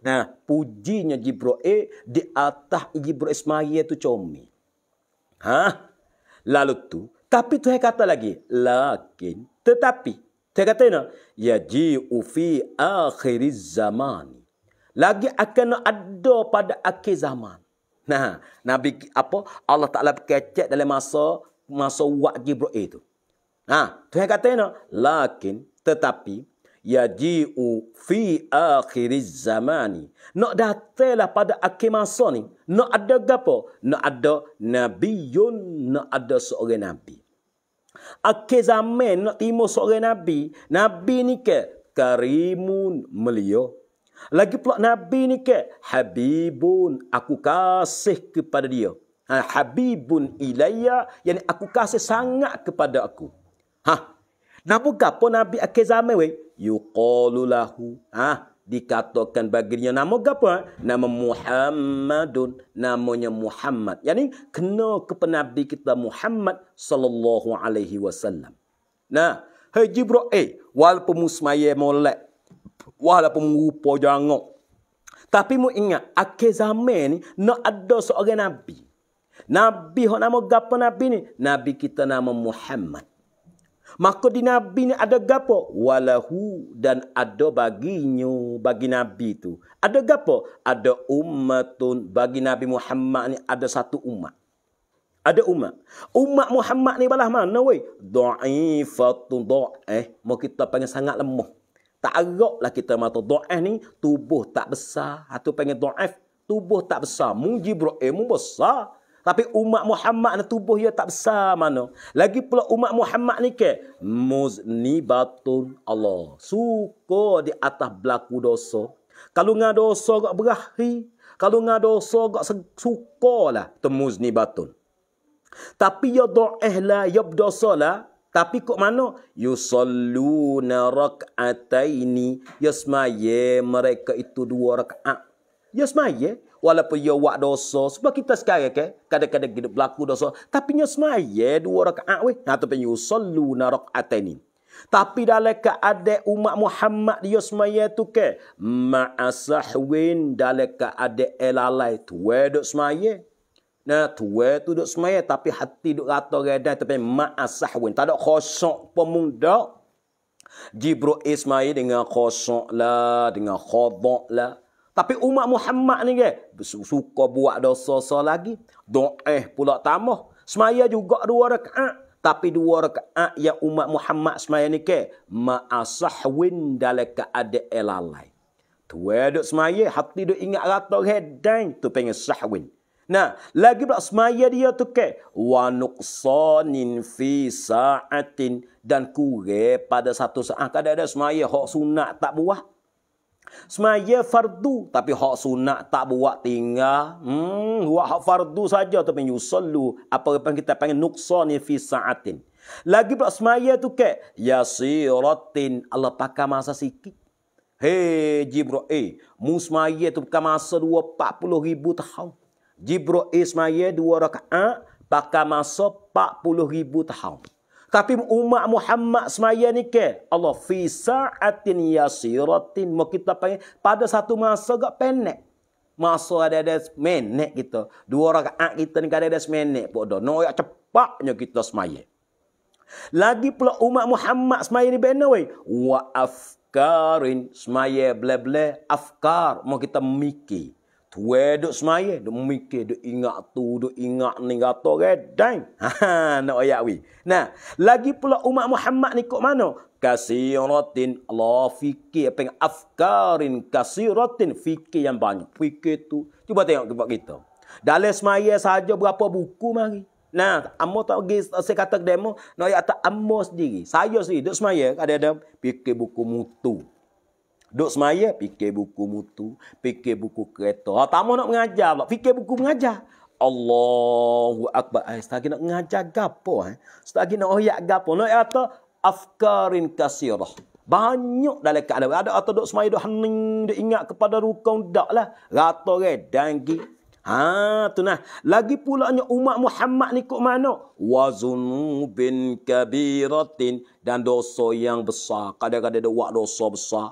nah pujinya Jibril di atas Jibril Ismail itu comi, Ha? Lalu tu, tapi tu saya kata lagi, lakin tetapi saya kata ini, ya ji'u fi akhir zaman. Lagi akan ada pada akhir zaman. Nah, Nabi apa Allah Taala kecek dalam masa masa waktu Jibril itu. ha, tu saya kata ini, lakin tetapi yaji'u fi akhir zaman nak datanglah pada akhir masa ni nak ada gapo nak ada nabiyun nak ada seorang nabi akhir zaman nak timo seorang nabi nabi ni ke karimun mulia lagi pula nabi ni ke habibun aku kasih kepada dia ha, habibun ilayya yani aku kasih sangat kepada aku ha nabi gapo Nabi akhir zaman weh? yuqalu lahu ha dikatakan baginya nama gapo ha? nama Muhammadun namanya Muhammad yakni kena ke penabi kita Muhammad sallallahu alaihi wasallam nah hai jibril eh, walaupun musmaye molek walaupun rupa jangok tapi mu ingat akhir zaman ni nak ada seorang nabi nabi hok nama gapo nabi ni nabi kita nama Muhammad Maka di Nabi ni ada gapo? Walahu dan ada baginyo bagi Nabi tu. Ada gapo? Ada ummatun bagi Nabi Muhammad ni ada satu umat. Ada umat. Umat Muhammad ni balah mana weh? Da'ifatun da'eh. Mau kita panggil sangat lemah. Tak agak lah kita mata da'eh ni. Tubuh tak besar. Atau panggil da'if. Tubuh tak besar. Mujibro'eh mu besar. Tapi umat Muhammad ni tubuh dia tak besar mana. Lagi pula umat Muhammad ni ke? batun Allah. Suka di atas berlaku dosa. Kalau dengan dosa agak berakhir. Kalau dengan dosa agak suka lah. Itu batun. Tapi ya do'eh lah, ya berdosa lah. Tapi kok mana? Yusalluna rak'ataini. Yasmaye mereka itu dua rak'at. Yasmaye walaupun ia buat dosa sebab kita sekarang ke kadang-kadang kita berlaku dosa tapi nya semaya dua rakaat weh atau ha, pun yusallu raka'ataini tapi dalam keadaan umat Muhammad dia semaya tu ke ma'asahwin dalam keadaan elalai tu weh semaya Nah, tua tu duduk semaya tapi hati duduk rata redai tapi ma'asahwin. Tak ada khosok pemuda. Jibril Ismail dengan khosok lah, dengan khodok lah. Tapi umat Muhammad ni ke suka buat dosa-dosa lagi. Do'eh pula tamah. Semaya juga dua rekaat. Tapi dua rekaat yang umat Muhammad semaya ni ke ma'asahwin dalam keadaan lalai. Tu duk semaya, hati duk ingat rata redang, tu pengen sahwin. Nah, lagi pula semaya dia tu ke, wa nuqsanin fi sa'atin dan kurang pada satu saat. Kadang-kadang semaya hak sunat tak buah. Semaya fardu tapi hak sunat tak buat tinggal. Hmm, buat hak fardu saja tapi yusallu apa yang kita panggil nuksan fi saatin. Lagi pula semaya tu ke yasiratin Allah pakai masa sikit. Hei Jibril, mu tu pakai masa 240 ribu tahun. Jibril semaya dua rakaat pakai masa 40 ribu tahun. Tapi umat Muhammad semaya ni ke? Allah fi sa'atin yasiratin. Mau kita panggil pada satu masa gak penek Masa ada ada menek kita. Dua rakaat kita ni ada ada semenek pun dah. No yak cepatnya kita semaya. Lagi pula umat Muhammad semaya ni benar wei. Wa afkarin semaya bla bla afkar. Mau kita mikir. Tua duk semaya, duk memikir, duk ingat tu, duk ingat ni kata kan. Dang. Ha, nak ayat we. Nah, lagi pula umat Muhammad ni kok mana? Kasiratin Allah fikir apa yang afkarin kasiratin fikir yang banyak. Fikir tu. Cuba tengok tempat kita. Dalam semaya saja berapa buku mari. Nah, ammo tak pergi saya kata demo, nak ayat tak amma sendiri. Saya sendiri duk semaya ada ada fikir buku mutu. Duk semaya, fikir buku mutu, fikir buku kereta. Ha, tak mau nak mengajar pula, fikir buku mengajar. Allahu Akbar. Eh, lagi nak mengajar gapo? Eh? lagi nak oyak gapo? Nak kata, afkarin kasirah. Banyak dalam keadaan. Ada atau duk semaya, duk hening, duk ingat kepada rukun. Tak lah. Rata redan gi. Ha, tu nah. Lagi pula pulanya umat Muhammad ni kok mana? bin kabiratin. Dan dosa yang besar. Kadang-kadang ada -kadang dosa besar.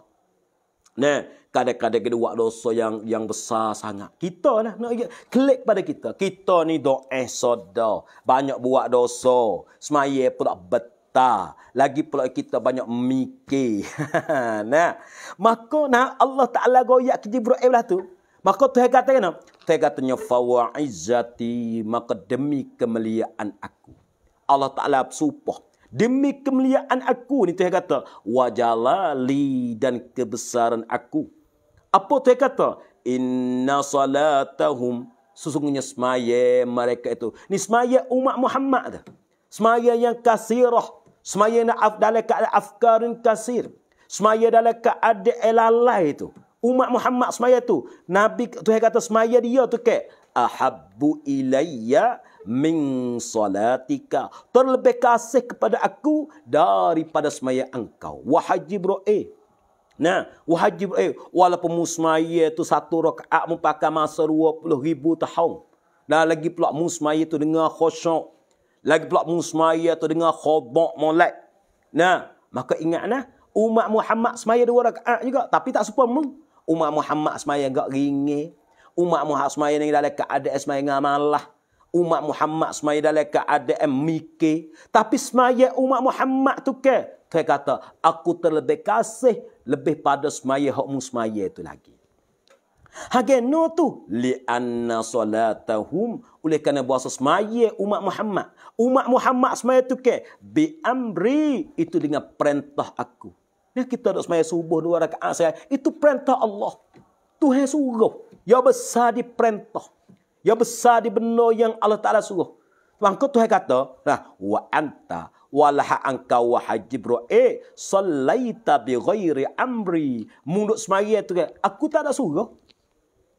Nah, kadang-kadang kita buat dosa yang yang besar sangat. Kita lah nak klik pada kita. Kita ni doa eh soda. Banyak buat dosa. Semaya pula betah. Lagi pula kita banyak mikir. nah, maka nah Allah Taala goyak ke Jibril lah tu. Maka tu kata kena. Tu katanya fawaizati maka demi kemuliaan aku. Allah Taala bersumpah Demi kemuliaan aku ni Tuhan kata, wa jalali dan kebesaran aku. Apa Tuhan kata? Inna salatahum sesungguhnya semaya mereka itu. Ni semaya umat Muhammad dah. Semaya yang kasirah. Semaya yang af dalam keadaan afkarin kasir. Semaya dalam keadaan elalai itu. Umat Muhammad semaya tu. Nabi tu kata semaya dia tu ke. Ahabbu ilayya min salatika terlebih kasih kepada aku daripada semaya engkau wahai jibril nah wahai jibril walaupun musmaya itu satu rakaat memakan masa 20000 tahun Nah lagi pula musmaya itu dengar khusyuk lagi pula musmaya itu dengar khobok molek nah maka ingatlah umat Muhammad semaya dua rakaat juga tapi tak serupa umat Muhammad semaya gak ringe umat Muhammad semaya ni dalam keadaan semaya ngamalah umat Muhammad semaya dalam keadaan mikir. Tapi semaya umat Muhammad tu ke? Tuhan kata, aku terlebih kasih lebih pada semaya hukmu semaya tu lagi. no tu li anna salatahum oleh kerana bahasa semaya umat Muhammad. Umat Muhammad semaya tu ke? Bi amri itu dengan perintah aku. Ya, kita nak semaya subuh dua rakaat saya. Itu perintah Allah. Tuhan suruh. Ya besar di perintah. Ya besar di benda yang Allah Ta'ala suruh. Maka Tuhan kata, nah, Wa anta walaha engkau wahai Jibra'i salaita bi ghairi amri. Mundut semari itu. Kan, aku tak ada suruh.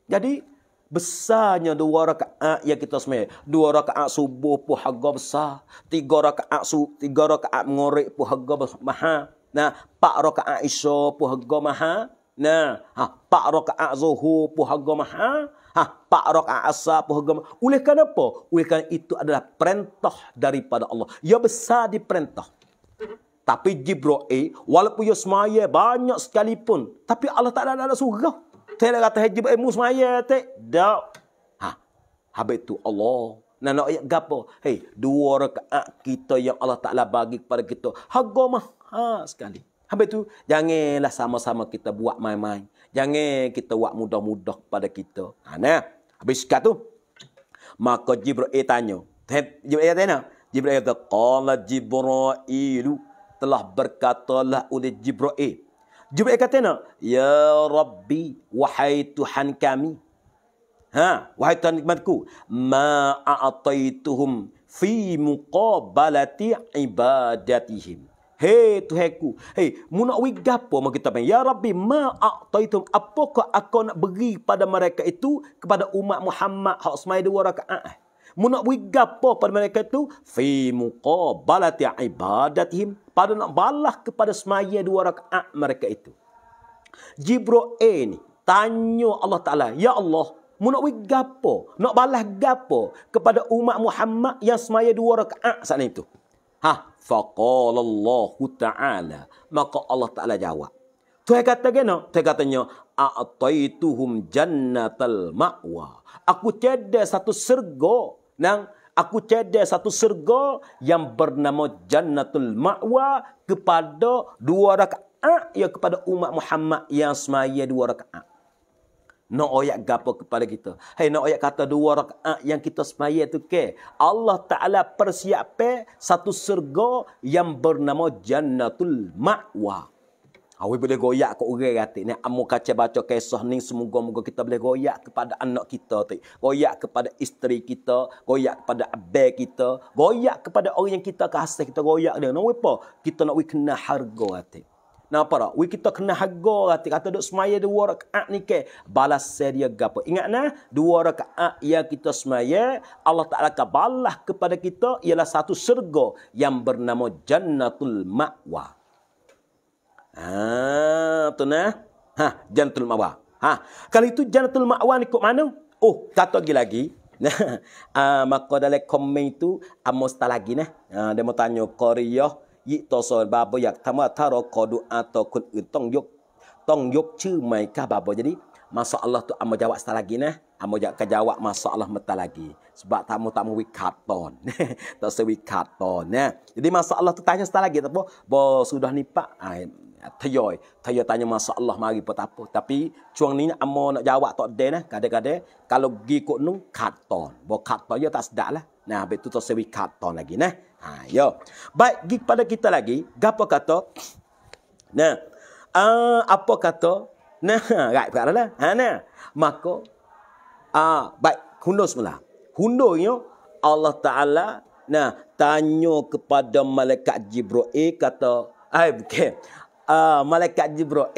Jadi, besarnya dua rakaat yang kita semai. Dua rakaat subuh pun harga besar. Tiga rakaat subuh tiga rakaat mengorek pun harga mahal. Nah, pak rakaat isya pun harga mahal. Nah, ha, pak rakaat zuhur pun harga mahal. Ha, pak rok asa puhgam. Oleh kerana apa? Oleh kerana itu adalah perintah daripada Allah. Ia besar di perintah. Tapi Jibril, walaupun ia semaya banyak sekalipun. Tapi Allah tak ada ada surah. Tak ada kata, hey, Jibril, mu semaya. Tak. Tak. Ha. Habis itu Allah. Nak nak ayat apa? Hei, dua rakaat kita yang Allah Ta'ala bagi kepada kita. Harga mahal sekali. Habis itu, janganlah sama-sama kita buat main-main. Jangan kita buat mudah-mudah pada kita. Ha, nah. Habis kat tu. Maka Jibril tanya. Jibril tanya. Jibril kata. Qala Jibrailu. Telah berkatalah oleh Jibril. Jibril kata. Ya Rabbi. Wahai Tuhan kami. Ha, wahai Tuhan nikmatku. Ma'ataituhum. Fi muqabalati ibadatihim. Hei Tuhanku. Hei, mu nak wig apa mak kita pen? Ya Rabbi, ma a'taitum apakah aku nak beri pada mereka itu kepada umat Muhammad hak semai dua rakaat. Eh. Mu nak wig apa pada mereka itu fi muqabalati ibadatihim pada nak balah kepada semai dua rakaat mereka itu. Jibril ni tanya Allah Taala, "Ya Allah, mu nak wig apa? Nak balah gapo kepada umat Muhammad yang semai dua rakaat saat itu?" Ha, faqala Allah Ta'ala. Maka Allah Ta'ala jawab. Tuhai kata kena? Tuhai katanya, A'taituhum jannatal ma'wa. Aku cedek satu serga. Nang, aku cedek satu serga yang bernama jannatul ma'wa kepada dua rakaat. Ya, kepada umat Muhammad yang semaya dua rakaat. No ayat gapo kepada kita. Hai no ayat kata dua rakaat yang kita semaya tu ke. Allah Ta'ala persiap pe satu surga yang bernama Jannatul Ma'wa. Awi ha, boleh goyak ke orang katik ni. amuk kaca baca kisah ni semoga-moga kita boleh goyak kepada anak kita tu. Goyak kepada isteri kita. Goyak kepada abai kita. Goyak kepada orang yang kita kasih. Kita goyak dia. No apa? Kita nak kena harga katik. Nampak tak? We kita kena harga lah. Kata duk semaya dua rakaat ni ke. Balas seria dia gapa. Ingat na? Dua rakaat yang kita semaya. Allah Ta'ala kabalah kepada kita. Ialah satu syurga yang bernama Jannatul Ma'wa. Ah, tu na? Ha, Jannatul Ma'wa. Ha, kalau itu Jannatul Ma'wa ni kok mana? Oh, kata lagi lagi. Nah, uh, maka dalam komen itu, amos ah, tak lagi na. Uh, ah, dia mau tanya, Korea, ยิตอซอบาบอยากทำว่าถ้าเราขอดูอาต่อคนอื่นต้องยกต้องยกชื่อไมค์บาบอยดิ masa Allah tu amo jawab sekali lagi nah amo jak ke jawab Allah mata lagi sebab tak mau tak se wikat ton jadi masa Allah tu tanya sekali lagi tapi bo sudah ni pak tayoi tayoi tanya masa Allah mari pa tapi cuang ni amo nak jawab tok de kade-kade kalau gi nung kat bo kat ya tak sedak lah. nah habis tu lagi nah Ha, yo. Baik, pergi kepada kita lagi. Gapa kata? Nah. Uh, apa kata? Nah, ah, right perkara lah. Ha, nah. Maka, uh, baik, hundo semula. hundo ni, Allah Ta'ala, nah, tanya kepada Malaikat Jibril kata, eh, bukan. Uh, Malaikat Jibril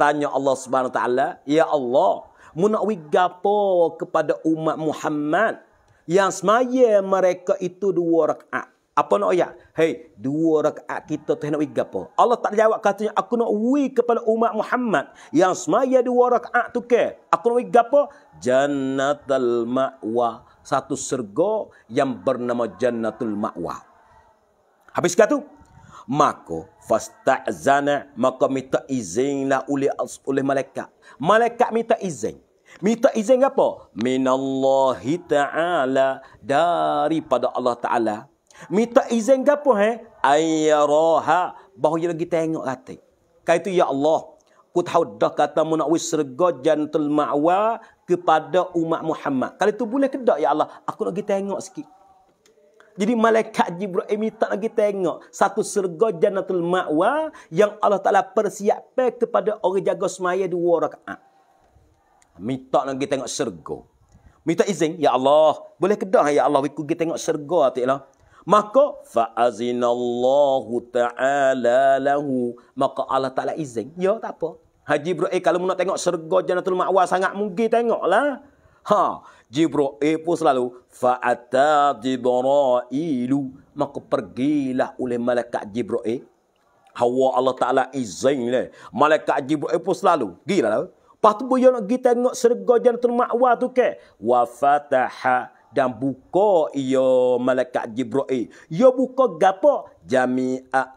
tanya Allah Subhanahu Wa Ta'ala, Ya Allah, munakwi gapo kepada umat Muhammad, yang semaya mereka itu dua rakaat. Apa nak ayat? Hei, dua rakaat kita tu nak pergi apa? Allah tak jawab katanya, aku nak pergi kepada umat Muhammad. Yang semaya dua rakaat tu ke? Aku nak pergi apa? Jannatul Ma'wa. Satu serga yang bernama Jannatul Ma'wa. Habis kata tu? Maka, fasta'zana, maka minta izinlah oleh, oleh malaikat. Malaikat minta izin. Minta izin apa? Minallahi ta'ala daripada Allah ta'ala. Minta izin ke apa? Eh? Ayaraha. Bahawa dia lagi tengok kata. Kali itu, Ya Allah. Ku tahu dah kata mu nak wis serga jantul ma'wa kepada umat Muhammad. Kali itu boleh ke tak, Ya Allah? Aku nak pergi tengok sikit. Jadi malaikat Jibril ini tak lagi tengok satu serga jannatul ma'wa yang Allah Taala persiapkan kepada orang jaga semaya di rakaat. Minta lagi tengok serga. Minta izin, ya Allah, boleh kedah ya Allah aku pergi tengok serga tu lah. Maka fa'azinallahu ta'ala lahu. Maka Allah Ta'ala izin. Ya, tak apa. Haji Bro eh, kalau nak tengok serga Janatul Ma'wah sangat mungkin tengoklah. Ha, Jibril pun selalu fa'ata Jibrailu maka pergilah oleh malaikat Jibril. Hawa Allah Taala izin le. Malaikat Jibril pun selalu gilalah. Pastu boyo ya nak pergi tengok serga Jannatul Ma'wa tu ke? Wa fataha dan buka ia malaikat Jibril. Ia buka gapo? Jami'a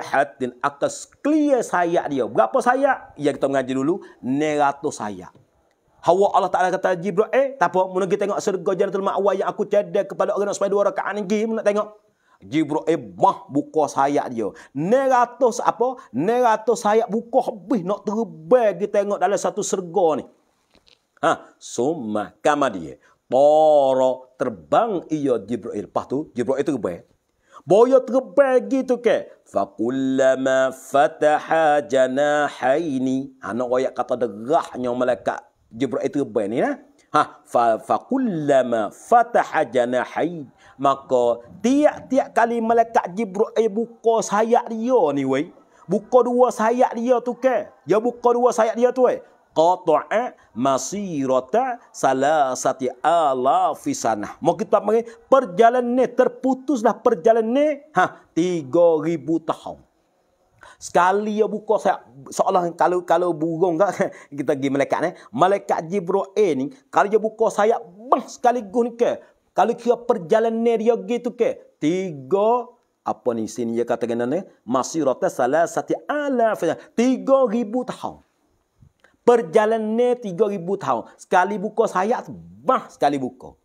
hatin akas clear saya dia. Berapa saya Ya kita mengaji dulu, 100 saya. Hawa Allah Ta'ala kata Jibril, eh, tak apa, mula kita tengok surga jantul ma'wah yang aku cedek kepada orang supaya dua rakaan ini, mula tengok. Jibril eh, mah buka sayap dia. Neratus apa? Neratus sayap buka habis nak terbang dia tengok dalam satu serga ni. Ha, summa kama dia. Poro terbang iyo Jibril. Lepas tu Jibril itu baik. Boyo terbang gitu ke. Fakullama fataha janahaini. Ha nak no, kata derahnya malaikat Jibril itu baik ni lah. Ha fa fakullama fataha janahaini. Maka tiap-tiap kali malaikat Jibril eh, buka sayap dia ni wey. Buka dua sayap dia tu ke. Ya buka dua sayap dia tu wey qata'a masirata salasati ala fisanah. Mau kita panggil perjalanan ni terputuslah perjalanan ni ha 3000 tahun. Sekali ya buka saya seolah kalau kalau burung tak kita pergi malaikat ni, malaikat Jibril ni kalau dia buka saya bang sekali gun ke. Kalau kira perjalanan ni dia gitu ke 3 apa ni sini dia kata kena ni masirata salasati ala fisanah 3000 tahun. Perjalanan ribu tahun. Sekali buka sayap, bah sekali buka.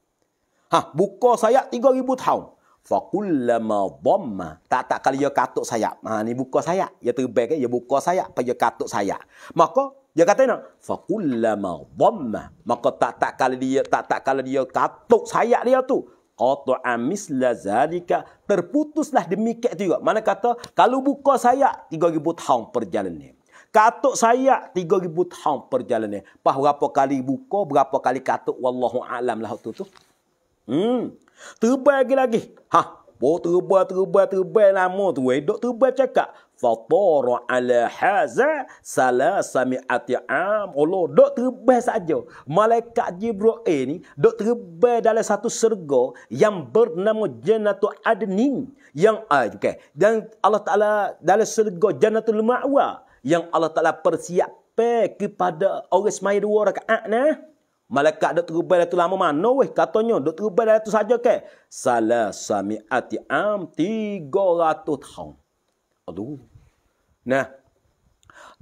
Ha, buka sayap ribu tahun. Fakullama dhamma. Tak tak kali dia katuk sayap. Ha, ni buka sayap. Dia terbaik ke? Dia buka sayap. Pada dia katuk sayap. Maka, dia kata nak. Fakullama dhamma. Maka tak tak kali dia, tak tak kali dia katuk sayap dia tu. Qatu amis lazalika. Terputuslah demikian tu juga. Mana kata, kalau buka sayap, ribu tahun perjalanan. Katuk saya 3000 tahun perjalanan. Pas berapa kali buka, berapa kali katuk wallahu alam lah tu tu. Hmm. Terbang lagi lagi. Ha, bo oh, terbang terbang terbang lama tu edok eh, terbang cakap fatara ala haza salasami'ati am. Allah dok terbang saja. Malaikat Jibril ni dok terbang dalam satu serga yang bernama Jannatul Adnin yang ai ah, okay. Dan Allah Taala dalam serga Jannatul Ma'wa yang Allah Ta'ala persiapkan kepada orang semaya dua rakaat ni. Malaikat dok terubah dah tu lama mana weh katanya dok terubah dah tu saja ke? Salah samiati am 300 tahun. Aduh. Nah.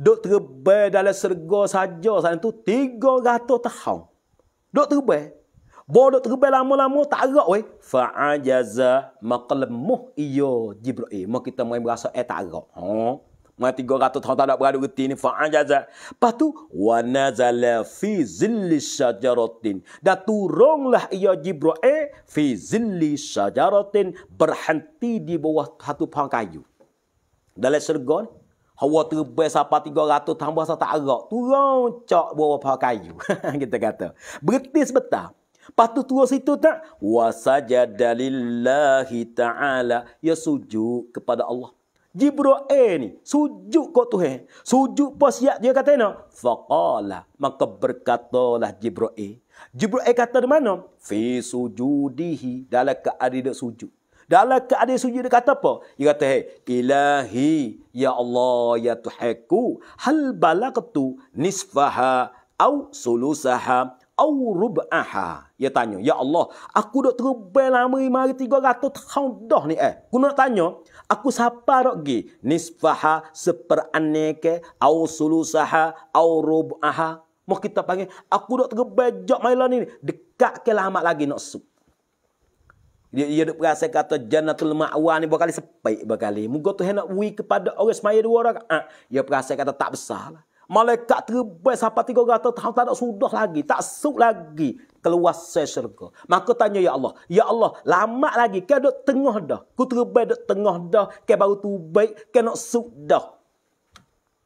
Dok terubah dalam serga saja sana tu 300 tahun. Dok terubah. Bodoh terubah lama-lama tak agak weh. Fa'ajaza maqlamuh iyo Jibril. Eh, Mau kita main berasa eh tak agak. Ha. Huh? Mereka tiga ratus tahun tak ada beradu reti ni. Fa'ajaza. Lepas tu. Wa nazala fi zilli syajaratin. Dah turunlah ia Jibra'i. Fi zilli syajaratin. Berhenti di bawah satu pohon kayu. Dalam syurga ni. Hawa terbaik sampai tiga ratus tahun bahasa tak agak. Turun cak bawah pohon kayu. Kita kata. Berhenti sebentar. Lepas tu turun situ tak? Wa sajadalillahi ta'ala. Ya sujud kepada Allah. Jibril ni sujud kau Tuhan. Sujud pun siap dia kata ni. Faqala. Maka berkatalah Jibril. Jibril kata di mana? Fi sujudihi. Dalam keadaan dia sujud. Dalam keadaan sujud dia kata apa? Dia kata, hey, Ilahi ya Allah ya Tuhanku. Hal balaktu nisfaha au sulusaha au rub'aha. Dia tanya, Ya Allah, aku dah terbang lama, mari tiga ratus tahun dah ni eh. Aku nak tanya, Aku siapa rok pergi? Nisfaha, seperaneke, au sulusaha, au rubaha. Mau kita panggil, aku nak terbejak mailan ini. Dekat ke lama lagi nak sup. Dia, dia rasa kata jannatul ma'wa ni berkali sepai berkali. Muka tu hendak wui kepada orang semaya dua orang. Ah, dia rasa kata tak besar lah. Malaikat terbaik sampai tiga orang tahu tak ada sudah lagi. Tak sup lagi keluar saya syurga. Maka tanya ya Allah, ya Allah, lama lagi ke dok tengah dah. Ku terbaik dok tengah dah, ke baru tu baik, ke nak sud dah.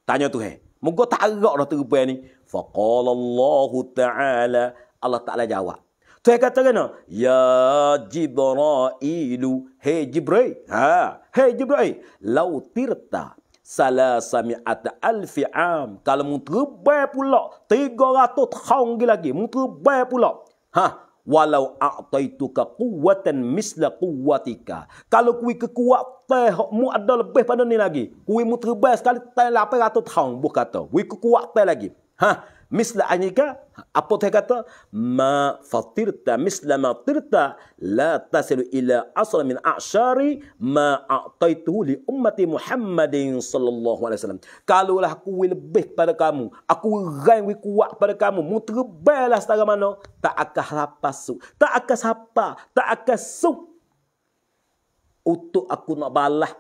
Tanya tu hai. Moga tak agak dah terbaik ni. Faqala Allah Ta'ala, Allah Ta'ala jawab. Tu hai kata kena, ya Jibrailu, hey Jibrail, ha, hey Jibrail, lau tirta, salasami'at alfi am kalau mu terbaik pula 300 tahun lagi mu terbaik pula ha walau a'taitu ka quwwatan misla quwwatika kalau kui kekuat teh mu ada lebih pada ni lagi kui mu terbaik sekali 800 tahun bu kata kui teh lagi ha misla anika apa dia kata ma fatirta misla ma tirta la tasilu ila asal min a'syari ma a'taituhu li ummati Muhammadin sallallahu alaihi wasallam kalau lah aku lebih pada kamu aku gain wi kuat pada kamu mu terbailah setara mana tak akan siapa su tak akan sapa, tak akan su untuk aku nak balas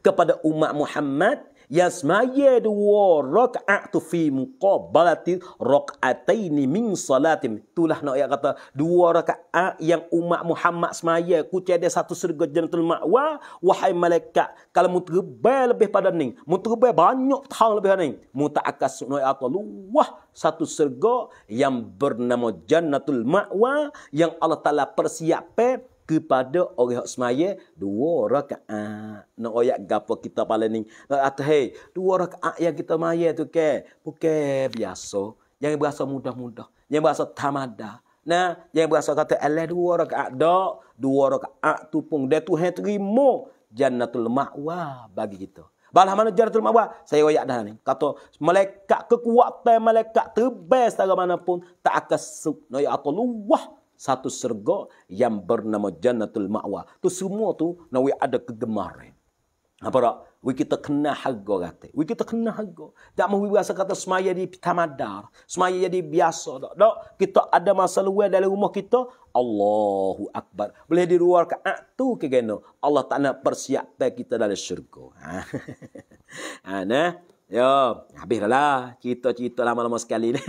kepada umat Muhammad yasmayadu wa raka'atu fi muqabalati raka'ataini min salatim. Itulah nak ayat kata, dua raka'at yang umat Muhammad semaya, kucing ada satu surga jenatul ma'wa, wahai malaikat, kalau mu terbaik lebih pada ni, mu terbaik banyak tahun lebih pada ni, mu tak akan sunai atau luah satu surga yang bernama jannatul ma'wa yang Allah Ta'ala persiapkan kepada orang yang semaya dua rakaat. Nak ayat gapo kita paling ni. Atau hei, dua rakaat yang kita maya tu ke. Bukan biasa. yang berasa mudah-mudah. yang berasa tamada. Nah, yang berasa kata Allah dua rakaat. Dok, dua rakaat tu pun. Dia tu hei terima jannatul ma'wa bagi kita. Balah mana jannatul ma'wa? Saya ayat dah ni. Kata, malaikat kekuatan malaikat terbesar setara mana pun. Tak akan sup. Nak ayat Allah satu serga yang bernama Jannatul Ma'wa. Tu semua tu nawi ada kegemaran. Apa tak? We kita kena harga kata. We kita kena harga. Tak mahu biasa kata semaya di tamadar. Semaya jadi biasa. Tak, tak. Kita ada masa luar dalam rumah kita. Allahu Akbar. Boleh di luar ah, ke aktu ke gana. Allah tak nak persiapkan kita dalam syurga. Ha. ha, Yo, habis dah lah. Cerita-cerita lama-lama sekali ni.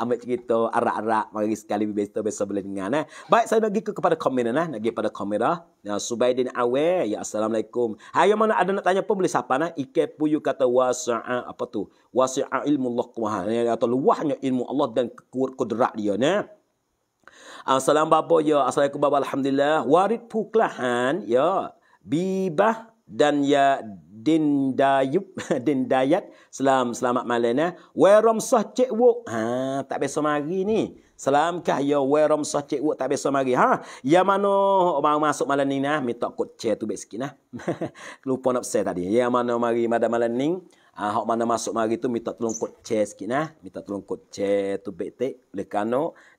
Ambil cerita, arak-arak, mari sekali besok besok boleh dengar. Eh. Baik, saya nak pergi kepada komen ni. Eh. Nak pergi kepada komen Ya, Subaidin Awai. Ya, Assalamualaikum. Hai, mana ada nak tanya pun boleh siapa nak. Eh. Ike Puyu kata, wasa'a apa tu? Wasa'a ilmu Allah kumahan. Atau luahnya ilmu Allah dan kudrak dia ni. Assalamualaikum ah, Baba, ya. Assalamualaikum Baba, Alhamdulillah. Warid Puklahan, ya. Bibah dan ya Din Dayub, Din Dayat. Selam, selamat malam. Eh. Weram sah cik wuk. Ha, tak besok mari ni. Salam kah ya weram sah cik wuk tak besok mari. Ha, ya mana mau masuk malam ni nah. Mi tak kot tu baik sikit nah. Lupa nak say tadi. Ya mana mari madam malam ni. Ah, hok mana masuk mari tu minta tolong kot chair sikit nah. Minta tolong kot chair tu baik tek boleh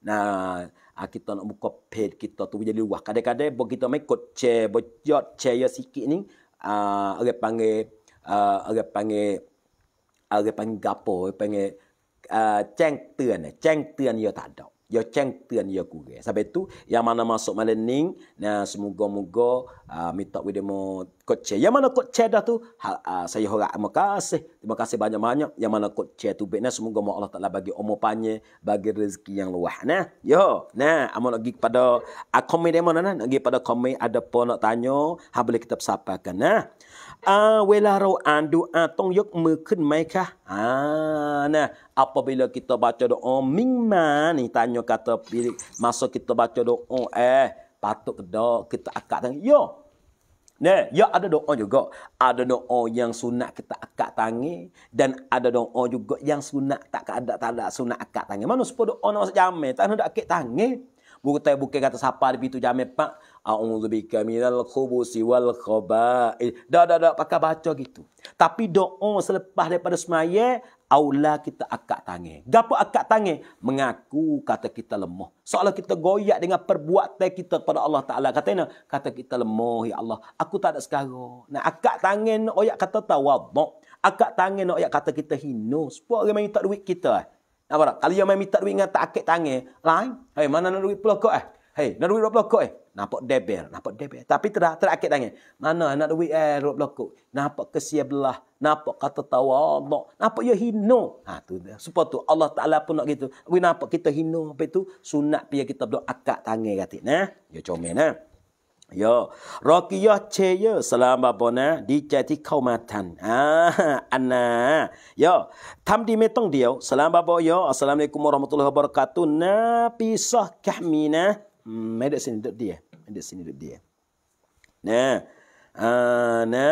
Nah, ah, kita nak buka page kita tu jadi luah. Kadang-kadang bo kita mai kot chair, bo jot chair ya sikit ni, uh, orang panggil uh, orang panggil ah, orang panggil gapo orang panggil uh, ceng tuan Ya ceng tuan ya kure. Sebab tu, yang mana masuk malam ni, semoga-moga uh, ah, minta with demo coach. Yang mana coach dah tu, uh, saya hormat terima kasih. Terima kasih banyak-banyak. Yang mana coach tu, baiknya semoga mo Allah Ta'ala bagi umur panjang, bagi rezeki yang luah. Nah, yo, nah, amo ah, nak pergi kepada, uh, komen demo nak pergi pada komen, ada pun nak tanya, ha, boleh kita bersapakan. Nah, ่าเวลาเราอ่านดูอาต้องยกมือขึ้นไหมคะอ่านะ ah, ah, apabila kita baca doa mimma ni tanya kata pilih masa kita baca doa eh patut kedo kita akak yo ne yo ada doa juga ada doa yang sunat kita akak tangan dan ada doa juga yang sunat tak ada tak ada sunat akak tangan mana sepo doa nak jamai tak Bukutai bukit kata siapa di pintu jamin pak. A'udzubika minal khubusi wal khaba'i. Dah, dah, dah. Pakai baca gitu. Tapi doa selepas daripada semaya, Aula kita akak tangih. Gapa akak tangih? Mengaku kata kita lemah. Soalnya kita goyak dengan perbuatan kita kepada Allah Ta'ala. Kata ini, kata kita lemah, ya Allah. Aku tak ada sekarang. Nah, akak tangih Oh ya kata tawabok. Akak tangih nak oyak kata kita hino. Sebab orang main tak duit kita. Eh. Nampak tak? Kalau yang main minta duit dengan tak akit tangan, lain. Hei, mana nak duit pelokok eh? Hei, nak duit pelokok eh? Nampak debel, nampak debel. Tapi terak tak akit tangan. Mana nak duit eh, duit pelokok? Nampak kesia belah. Nampak kata tawa Allah. Nampak ya hino. Ha, tu dia. Sebab tu Allah Ta'ala pun nak gitu. Nampak kita hino. Apa tu Sunat pihak kita berdua akat tangan katik. Nah, ya comel. Nah. ยอรอกิยอเชยสลามบาบอนะดีใจที่เข้ามาทันอ่าอันนะยอทำดีไม่ต้องเดียวสลามบาบอยออัสลามุอะลัยกุมอัลลอฮ์มุตุลลอฮ์บารักาตุนะพีซอกะมีนะไม่ได้สินเดือดเดียไม่ได้สินเดือดเดียนะอ่านะ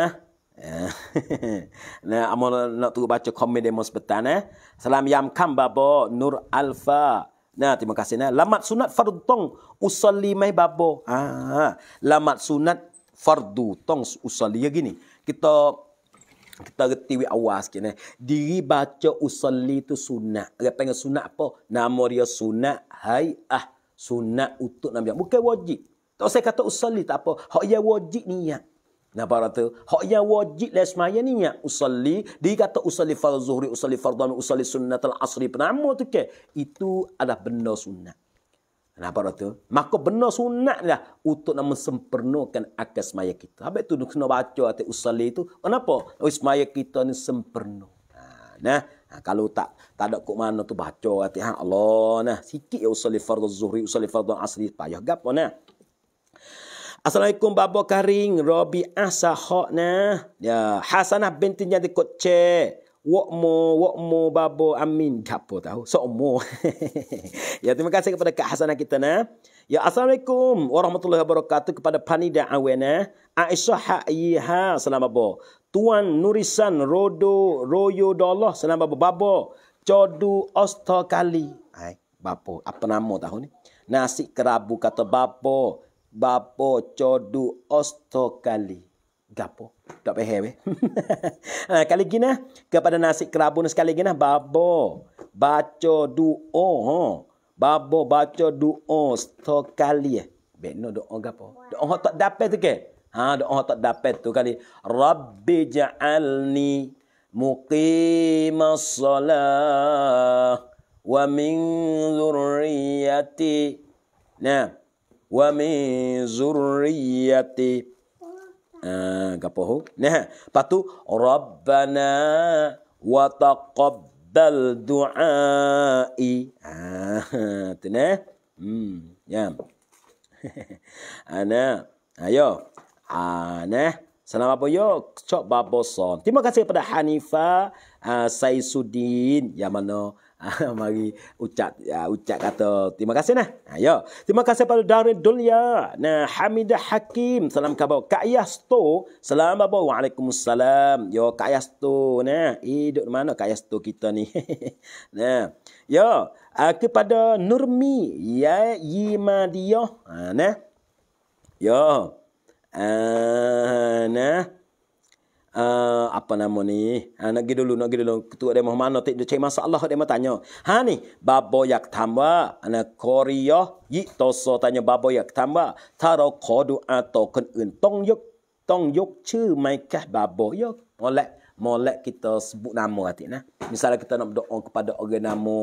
นะอามอนนักตุกบัจจคอมเมดีมอสเปตานะสลามยามคัมบาบอนูรอัลฟา Nah, terima kasih. Nah. Lamat sunat fardu tong usalli mai babo. Ah, Lamat sunat fardu tong usalli. Ya gini. Kita kita reti awas kene. Nah. Diri baca usalli itu sunat. Dia tengah sunat apa? Nama dia sunat Hai ah Sunat untuk nama dia. Bukan wajib. Tak saya kata usalli tak apa. Hak ia ya wajib niat. Nah barata, hak yang wajib lah semaya ni ya usalli, dia kata usalli fardhu zuhri, usalli fardhu usalli sunnat al-asri. Penama tu ke? Itu adalah benda sunnat. Nah barata, maka benda sunnat lah untuk nak mensempurnakan akal semaya kita. Habis tu kena baca hati usalli tu, kenapa? Oh, semaya kita ni sempurna. Ha, nah, nah, ha, kalau tak tak ada kok mana tu baca hati ha Allah nah sikit ya usalli fardhu zuhri, usalli fardhu asri payah gapo nah. Assalamualaikum babo karing Robi asa hok na. Ya, Hasanah binti di kotche. Wok mo, wok mo babo amin. Gapo tahu, sok mo. ya, terima kasih kepada Kak Hasanah kita na. Ya, Assalamualaikum warahmatullahi wabarakatuh kepada Panida Awena. Aisyah Ha'iha, salam babo. Tuan Nurisan Rodo Royo Dolloh, salam babo. Babo, Codu Ostokali. Hai, babo, apa nama tahu ni? Nasi kerabu kata babo bapo codu osto kali gapo tak pehe we ah, kali gina lah. kepada nasi kerabun sekali gina lah. babo baca O, ha babo baca duo sto kali eh? be no doa gapo doa tak dapat ke ha doa tak dapat tu kali rabbi ja'alni muqimas salah wa min dhurriyyati nah wa min zurriyati ah, gapoh, nah patu rabbana wa taqabbal du'ai ah tu nah hmm ya ana ah, ayo ah, ana Selamat apa yo? Cok baboson. Terima kasih kepada Hanifa uh, Saisudin yang mana mari ucap ya ucap kata terima kasih nah. Ha ya. Terima kasih pada Darin Dunia. Nah Hamidah Hakim, salam khabar. Kak Yasto, salam khabar. Waalaikumsalam. Yo Kak Yasto nah. Hidup di mana Kak Yasto kita ni? nah. Yo, uh, kepada Nurmi ya Yimadiyah. Ha ah, nah. Yo. Uh, nah uh, apa nama ni? Ha, nak pergi dulu, nak pergi dulu. Ketua dia mahu mana? Dia cek masalah, dia mahu tanya. Ha ni, babo yak tamba. Ana korea, yi toso tanya babo yak tamba. Taro kodu atau ken un. Tong yuk, tong yuk cu maikah babo yuk. Molek, molek kita sebut nama hati. Nah. Misalnya kita nak berdoa kepada orang nama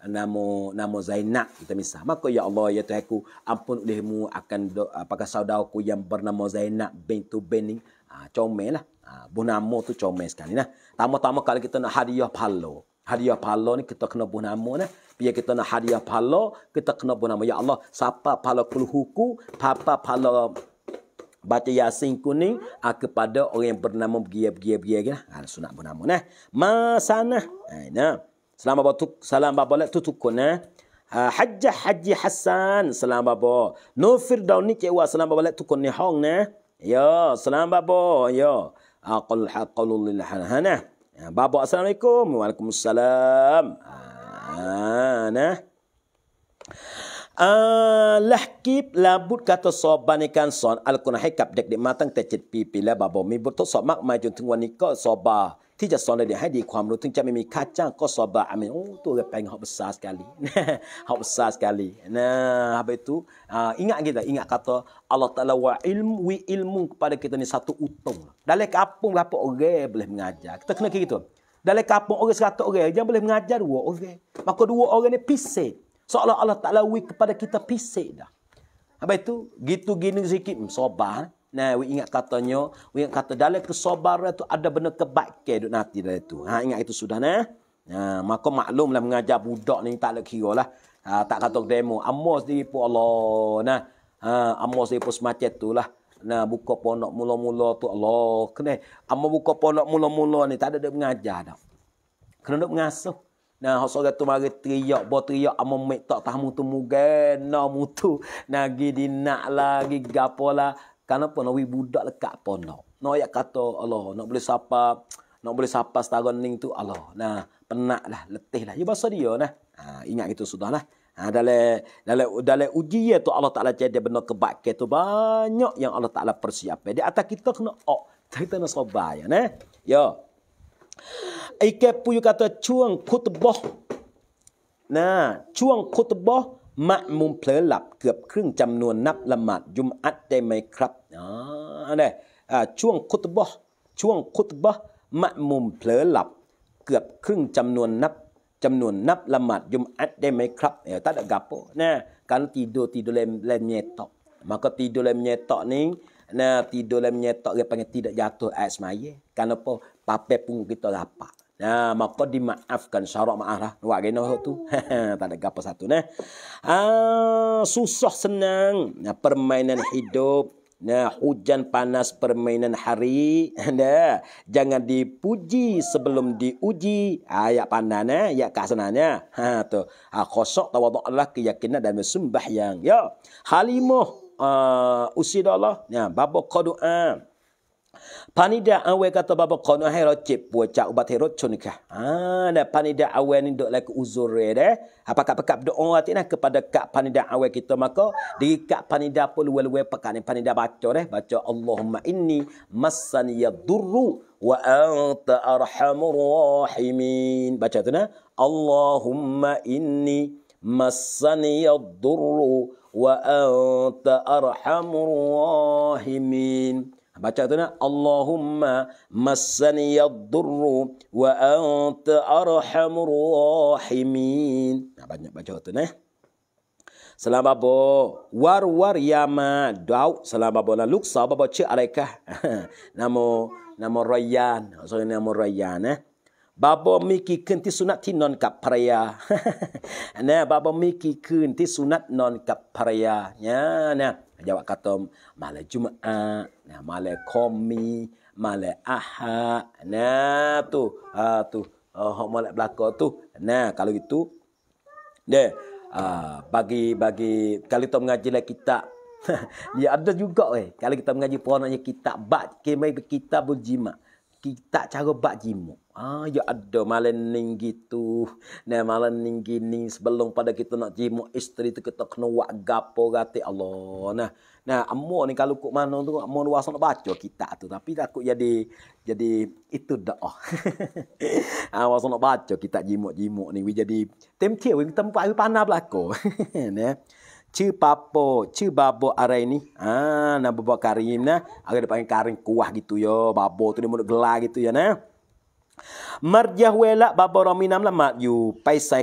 nama nama Zainab kita misal maka ya Allah ya Tuhanku ampun olehmu akan do, apakah ah, saudaraku yang bernama Zainab bintu Bening ha, comel lah. Ha, bunamo tu comel sekali lah. Tama-tama kalau kita nak hadiah pahala. Hadiah pahala ni kita kena bunamo lah. Biar kita nak hadiah pahala, kita kena bunamo. Ya Allah, siapa pahala kuluhuku, siapa pahala baca yasin kuning ha, kepada orang yang bernama bergiap-giap-giap. Lah. Ha, sunat bunamo lah. Masana. Ha, nah. Selamat bapa tuk, salam bapa lek tu tukun eh. Uh, Hajjah Haji Hassan, salam bapa. Nufir daun ni cewa, salam bapa lek tukun ni hong eh. Ya, salam babo. Ya. Aqul haqqul lil hana. Ha, babo assalamualaikum. Waalaikumsalam. Ana. Allah ah, kip labut kata so banikan son al kunah hikap dek dek matang tecit pipi la babo mi butuh so mak majun tung wanika so ba ที่จะสอนเด็กให้ดีความรู้ถึงจะไม่มีค่าจ้างก็สอบาอเมนโอ้ตัวแปลงฮอบซาสกาลีฮอบซาสกาลีนะฮะไปตู้อิงะกิดะอิงะกัตโตอัลลอฮ์ตะลาวะอิลมุวิอิลมุง oh, ha, kepada kita ni satu utung dalam kampung berapa orang boleh mengajar kita kena kira dalam kampung orang satu orang yang boleh mengajar dua orang maka dua orang ni pisik seolah Allah Ta'ala wik kepada kita pisik dah apa itu gitu gini sikit hmm, sobat Nah, we ingat katanya, we ingat kata dalam kesabaran tu ada benda kebaikan duk nanti dari itu. Ha ingat itu sudah nah. Nah, ha, maka maklumlah mengajar budak ni tak ada lah. Ha, tak kata demo. Amos sendiri pun Allah. Nah, ha, Amos sendiri pun semacam tu lah. Nah, buka ponok mula-mula tu Allah. Kena, Amos buka ponok mula-mula ni tak ada dia mengajar dah. Kena duk mengasuh. Nah, hak seorang tu mari teriak, bawa teriak, ama mek tak tahu mutu mugen, nah mutu, nah gidi nak lah, gigi Kenapa nak budak lekat apa nak? Nak ayat kata Allah, nak boleh sapa, nak boleh sapa setara ning tu Allah. Nah, penat letihlah. letih lah. Ya bahasa dia nah. Ha, ingat itu sudahlah. lah. Ha, dalam, dalam, dalam ujian ya tu Allah Ta'ala jadi benda kebaikan tu banyak yang Allah Ta'ala persiapkan. Di atas kita kena, oh, kita nak sabar ya nah. Ya. Ike puyu kata cuang khutbah. Nah, cuang khutbah. มะมุมเผลอหลับเกือบครึ่งจำนวนนับละหมาดยุมอัดได้ไหมครับอ๋อเนี่ยช่วงคุตบะช่วงคุตบะมะมุมเผลอหลับเกือบครึ่งจำนวนนับจำนวนนับละหมาดยุมอัดได้ไหมครับเออตัดกับโปนะการตีด tidur l e n เ e t o ตีดูเลมเน r l ต n y e น o ต ni nah tidur lenyetok d i กา a n g g i l ย i ต a k อ a สม h ย i การนั y นป e n a ป a papai pun kita r a p ปะ Nah, maka dimaafkan syarat maaf lah. Buat kena tu. tak ada apa satu. Nah. Ah, susah senang. Nah, permainan hidup. Nah, hujan panas permainan hari. Nah, jangan dipuji sebelum diuji. Ayat ah, pandan, nah. ya kasenanya. Ha, tu. Ah, khosok tawadu'allah keyakinan dan sembahyang. Ya, halimuh. Uh, ah, usida Allah. Ya, babak kodu'an. Panida awe kata bapa kono hai ro cip bua cak ubat hai ro cun ka. Ha da panida awe ni dok lek uzur re de. Apa kak pekap doa ati nah kepada kak panida awe kita maka di kak panida pul wel we pekan panida baca re baca Allahumma inni massani yadurru wa anta arhamur rahimin. Baca tu nah. Allahumma inni massani yadurru wa anta arhamur rahimin. Baca tu nak. Allahumma massani yadurru wa anta arhamur rahimin. Nah, banyak baca tu nak. Selamat babo war war yama doa. selamat babo la luksa babo ce alaika namo namo rayan so namo rayan eh babo miki kenti sunat ti non kap paraya ne babo miki kenti sunat non kap paraya Nya yeah, jawab kata malam Jumaat, nah malam komi, malam Ahad. Nah tu, ha tu, ha, hok uh, malam belaka tu. Nah kalau itu dia uh, bagi bagi kalau kita mengaji lah kita ya ada juga eh kalau kita mengaji pun nak kita bab kemai kita berjimat kita cara bak jimu. Ah, ha, ya ada malam ning gitu. Ne malam ning gini sebelum pada kita nak jimu isteri tu kita kena wak gapo gati Allah. Nah, nah amo ni kalau kok mano tu amo luas nak baca kita tu tapi takut jadi jadi itu dah. Oh. ah, ha, luas nak baca kita jimu jimu ni we jadi tempel tempat panas belako. Nah. Ci papo, ci babo arai ni. Ah, nak bawa karim nah. Agak dipanggil karim kuah gitu yo. Babo tu dia mulut gelah gitu ya nah. Marjah wela babo rominam lah mat you. Pai saya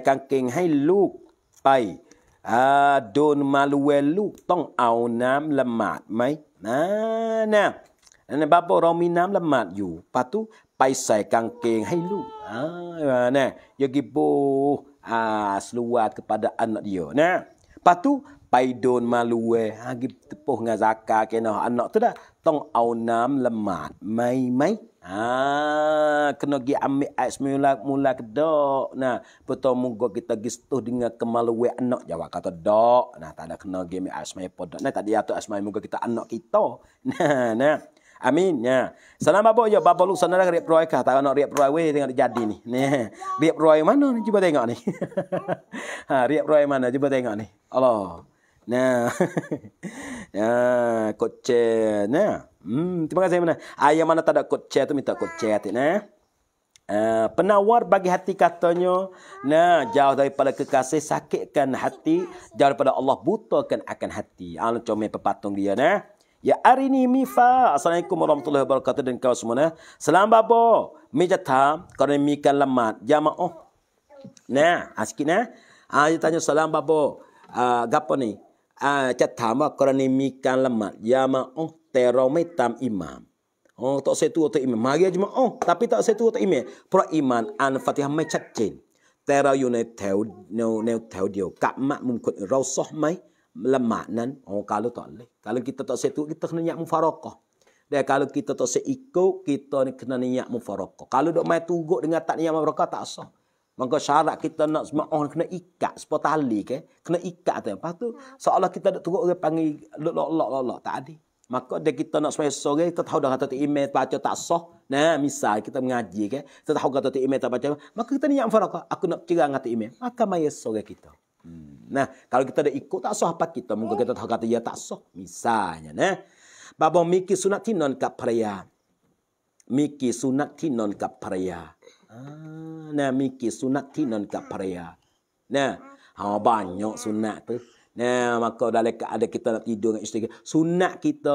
hai luk. Pai. Ah, don malu luk. Tong au nam lemat lah, mai. Ha, nah, nah. Ana babo rominam lemat lah, you. Patu pai hai luk. Ah, nah. Yo gibo ah seluar kepada anak dia nah. Lepas paidon malu eh hagi tepuh dengan zakar kena anak tu dah tong aunam lemat mai mai ha, ah, kena gi ambil ais mula mula dok, nah betul muka kita gistuh dengan kemaluan anak jawa kata dok nah tak ada kena gi ambil ais mai podok nah tadi atau ais mai munggu kita anak kita nah nah Amin ya. Salam babo yo babo lu sana riap proy tahu tak nak riap proy weh jadi ni. Ni riap proy mana ni cuba tengok ni. ha riap proy mana cuba tengok ni. Allah. Nah. ah, kod chat. Nah. Hmm, terima kasih mana. Ah, mana tak ada kod chat tu minta kod chat nah. Uh, penawar bagi hati katanya nah jauh daripada kekasih sakitkan hati jauh daripada Allah butakan akan hati alah comel pepatung dia nah ya arini mifa assalamualaikum warahmatullahi wabarakatuh dan kau semua nah salam babo mijata kerana mikan lemat jamaah oh. nah asik nah ah, ah tanya selamat babo uh, gapo ni จะถามว่ากรณีมีการละหมาดยามาอ๋อแต่เราไม่ตามอิหมามอ๋อต่อเสตัวต่ออิหมามมาเยอะจังอ๋อแต่พี่ต่อเสตัวต่ออิหมามเพราะอิหมามอันฟัติฮะไม่ชัดเจนแต่เราอยู่ในแถวแนวแนวแถวเดียวกับมะมุมคนเราซอไหมละหมาดนั้นอ๋อการละต่อเลยการละกิตต่อเสตัวกิตต์ขณะยามุฟารอกก็ Dan kalau kita tak seikut, kita ni kena niat mufarakah. Kalau tak main tugut dengan tak niat mufarakah, tak sah. Maka syarat kita nak semua kena ikat sepot tali ke, kena ikat tu. Lepas tu ha. seolah kita nak tunggu orang panggil lok lok lok lok tadi. Maka dia kita nak suai sore, kita tahu dah kata tu imej baca tak sah. Nah, misal kita mengaji ke, kita tahu kata tu imej tak baca. Maka kita ni niat farak, aku nak cerang kata email. Maka mai sore kita. Hmm. Nah, kalau kita dah ikut tak sah apa kita, muka kita tahu kata dia ya tak sah. Misalnya, nah. Babo miki sunat tinon kat peraya. Miki sunat tinon kat peraya. นะมีกี่สุนัขที่นอนกับภรรยานะเฮาบ้านเนาะสุนัขตนะมาก็ดาลกอดกิตนติดงอสติสุนัขกิต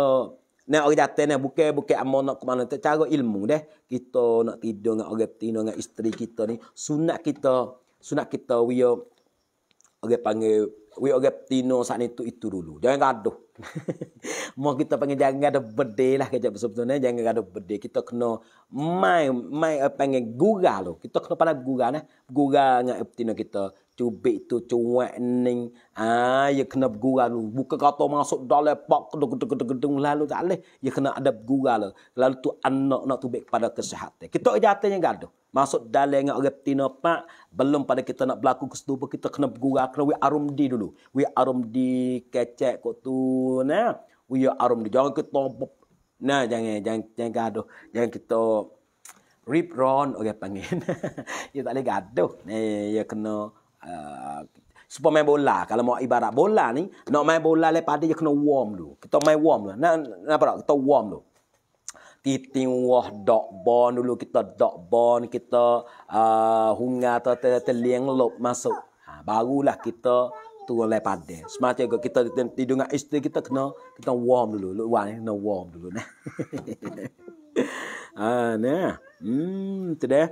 นะออกจากเตนะบุเกบุเกอมนกมานะจาโกอิลมูเดกิตนติดงออกตินงอสตรีกิตนี่สุนัขกิตสุนัขกิตวิโอออกปังวิโอออกตินงสันิตุอิตุรุลูจังกาดู mau kita panggil jangan ada bedil lah kerja sebetulnya jangan ada bedil kita kena main main eh, panggil gugah lo kita kena pada gugah nah gugah ngak betina kita cubik tu cuak ning ah ya kena gugah lo buka kata masuk dalam pak gedung gedung lalu tak leh ya kena ada gugah lo lalu tu anak nak tu tubik pada kesehatan kita jatuhnya gaduh Masuk dalai dengan orang tina pak, belum pada kita nak berlaku ke situ, kita kena bergurau, kena we arum di dulu. We arum di kecek kot tu, nah. arum di, jangan kita, nah, jangan, jangan, jangan gaduh. Jangan kita rip ron, orang panggil. Ya tak boleh gaduh. Nah, ya kena, ah, Supaya main bola. Kalau mau ibarat bola ni, nak main bola lepas dia, ya kena warm dulu. Kita main warm dulu. Nah, nampak tak? Kita warm dulu titiwah dok bon dulu kita dok bon kita uh, hunga terliang lop masuk ha, barulah kita tu lepas dia semata juga kita tidur dengan isteri kita kena kita warm dulu warm, ni kena warm dulu ne ha ne hmm tu deh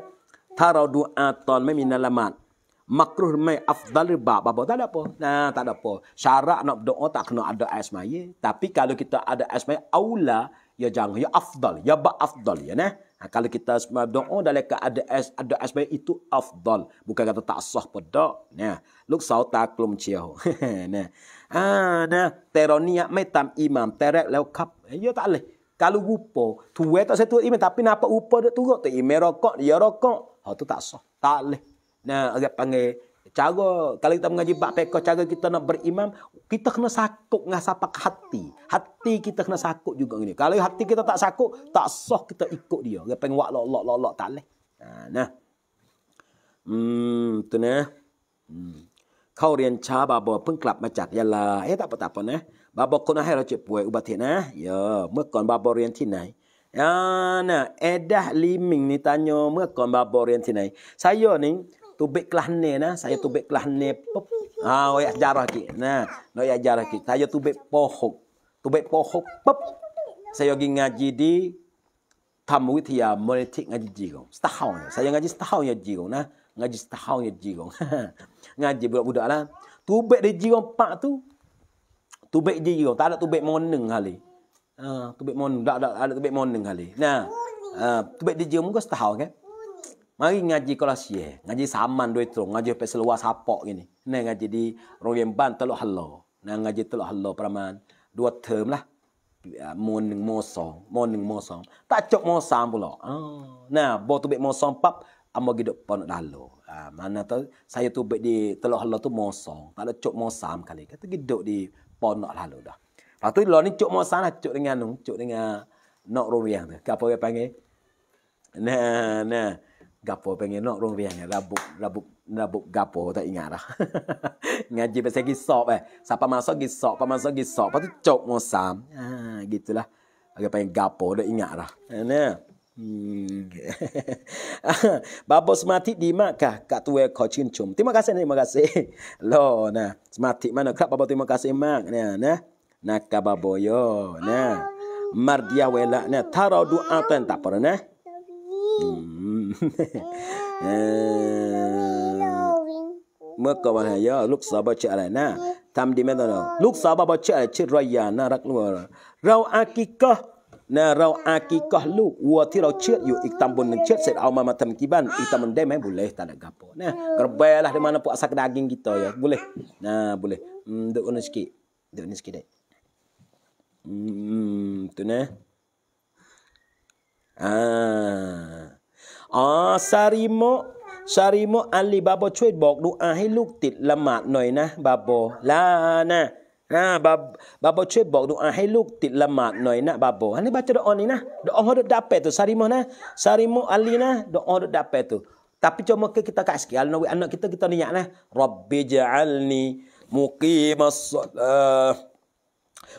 taro doa ton mai min alamat makruh mai afdal riba apa tak ada apa nah tak ada apa syarat nak doa tak kena ada asmaye tapi kalau kita ada asmaye aula ya jangan ya afdal ya ba afdal ya nah ha, kalau kita semua doa dalam keadaan as ada asbab itu afdal bukan kata tak sah pada nah luk sau tak lum nah Ah, nah teronia mai tam imam terak, lew kap eh, ya tak leh kalau rupa tuwe tak satu imam tapi napa rupa dak turut tu imam rokok dia rokok ha tu tak sah tak leh nah agak panggil cara kalau kita mengaji bab pekoh cara kita nak berimam kita kena sakuk dengan sapak hati hati kita kena sakuk juga gini kalau hati kita tak sakuk tak sah kita ikut dia dia pengwak lok lok lok lok tak leh ha, nah hmm tu nah hmm kau rian cha babo pun kelap macam ya lah eh tak apa tak apa nah babo kena hai rajib buat ubat ni nah ya mekon babo rian tinai ya nah edah liming ni tanya mekon babo rian tinai saya ni tubik kelahne nah saya tubik kelahne ah oh, ya sejarah ki nah no ya sejarah ki saya tubik pohok tubik pohok pop saya pergi ngaji di tamwitia monetik ngaji jigong setahun saya ngaji setahun ya jigong nah ngaji setahun ya jigong ngaji budak-budak lah tubik di jigong pak tu tubik jigong tak ada tubik moneng kali ah uh, tubik moneng tak ada ada tubik moneng kali nah ah tubik di jigong muka setahun kan Mari ngaji kelas ye. Ngaji saman dua tu. Ngaji sampai seluar sapok gini. Ini ngaji di Royemban Teluk Halo. Nah ngaji Teluk Halo peraman. Dua term lah. Ya, Mon ning mosong. Mon ning mosong. Tak cukup mosong pula. Ah. Nah, bawa tubik mosong pap. Amba gidup panuk lo, ah, mana tu? Saya tubik di Teluk Halo tu mosong. Tak ada cukup mosong kali. Kata gidup di panuk dalo dah. Lepas tu, lor ni cukup mosong lah. Cok dengan nung. cukup dengan nok rumiang tu. Kapa dia panggil? Nah, nah gapo pengen nak rong riang ya. rabuk rabuk rabuk gapo tak ingat lah ngaji pasal gisop eh siapa masuk gisop apa masuk gisop patut cok mo sam ha gitulah agak pengen gapo tak ingat lah ana Hmm. Babo smati di makkah kat tuwe ko cincum. Terima kasih terima kasih. Lo nah, smati mana kak babo terima kasih mak nah nah. Nak babo yo nah. Mardia wela nah taro doa tu entah pernah. เมื่อก่อนเหรอลูกสาวบัชออะไรนะทำดีไหมตอนเราลูกสาวบัชอะไรชื่อรายาน่ารักลูกเราอากิกะนะเราอากิกะลูกวัวที่เราเชืออยู่อีกตำบลหนึ่งเชือเสร็จเอามามาทำกิบ้านอีกตำบลได้ไหมบุเล่ตาดกับปนะกระเบล่ะที่มันพวกสักดากิงกิโตยบุเล่นะบุเล่เดี๋ยวนิสกีเดี๋ยวนิสกี้ได้อืมตัวเนียาอ๋อซาริโมซาริโมอัลลีบาโบช่วยบอกดูอาให้ลูกติดละหมาดหน่อยนะบาโบลานะอ่าบาบาบช่วยบอกดูอาให้ลูกติดละหมาดหน่อยนะบาโบอันนี้บาจะดออนนี่นะดออ้อดดาเปตุซาริโมนะซาริโมอัลลีนะดออ้อดดาเปตุตับพี่จอมก็คิดตะกัสกี้อัลนวีอันนั้นคิดตะกี้ตอนนี้นะรับบิจัลนีมุกีมัสซาลา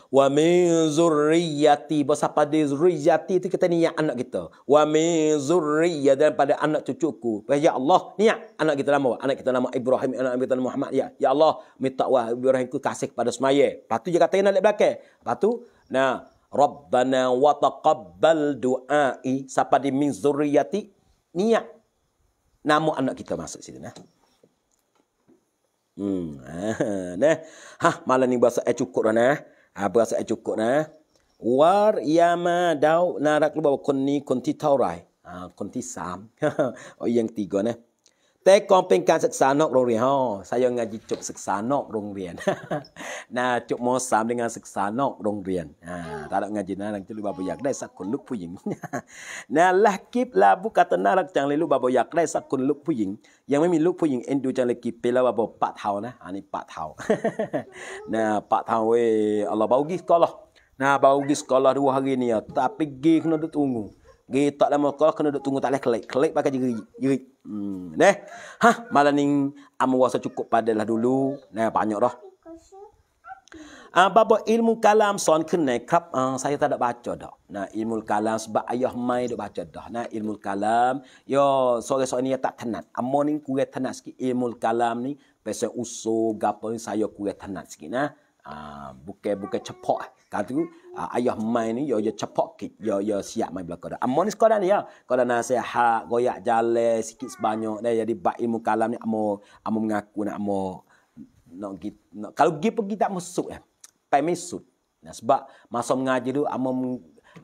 wa min zurriyati bersapa di zurriyati tu kita niat anak kita wa min zurriyati pada anak cucuku ya Allah niat anak kita nama anak kita nama Ibrahim anak kita nama Muhammad ya ya Allah minta wa Ibrahim ku kasih kepada semaya lepas tu dia kata nak lihat belakang lepas tu nah Rabbana wa taqabbal du'ai siapa di min zurriyati niat nama anak kita masuk sini nah Hmm, nah, ha, malam ni bahasa eh cukup dah nah. อาเบอราสไอจุกุนะวารยามาดาวนารักรู้ว่าคนนี้คนที่เท่าไหร่อาคนที่สามอยังตีก่อนนะแต่ก่อนเป็นการศึกษานอกโรงเรียนฮอสายงานจิจบศึกษานอกโรงเรียนนะจบมสามในงานศึกษานอกโรงเรียนอ่าตาดงานจินะลังจะรู้บาบอยากได้สักคนลูกผู้หญิงนะละกิบลาบุกตนารักจังเลยลูกบาบอยากได้สักคนลูกผู้หญิงยังไม่มีลูกผู้หญิงเอ็นดูจังเลยกิบเปแล้วบาบปะเทานะอันนี้ปะเทานะปะเทาเอออัลลอฮ์บาอุกิสกอลนะบาอุกิสกอลดูฮาริเนียแต่ปิกีขนดตุ้งู gi tak lama ko kena duduk tunggu tak leh klik klik pakai jeri jeri hmm neh ha malam ni am wasa cukup padalah dulu neh banyak dah ah uh, bab ilmu kalam son kena kap uh, saya tak ada baca dah nah ilmu kalam sebab ayah mai duk baca dah nah ilmu kalam yo sore-sore ni ya tak tenat am ni kurang tenat sikit ilmu kalam ni pasal usul gapo saya kurang tenat sikit nah ah uh, bukan bukan cepat Kata ah, ayah mai ni yo yo cepok kit yo yo siap mai belako dah. Amon ni sekolah ni ya. Kalau nasihat goyak jale sikit sebanyak dah jadi bab ilmu kalam ni amo amo mengaku nak amo nak git kalau gi pergi tak masuk ya. Tak masuk. Nah sebab masa mengaji tu amo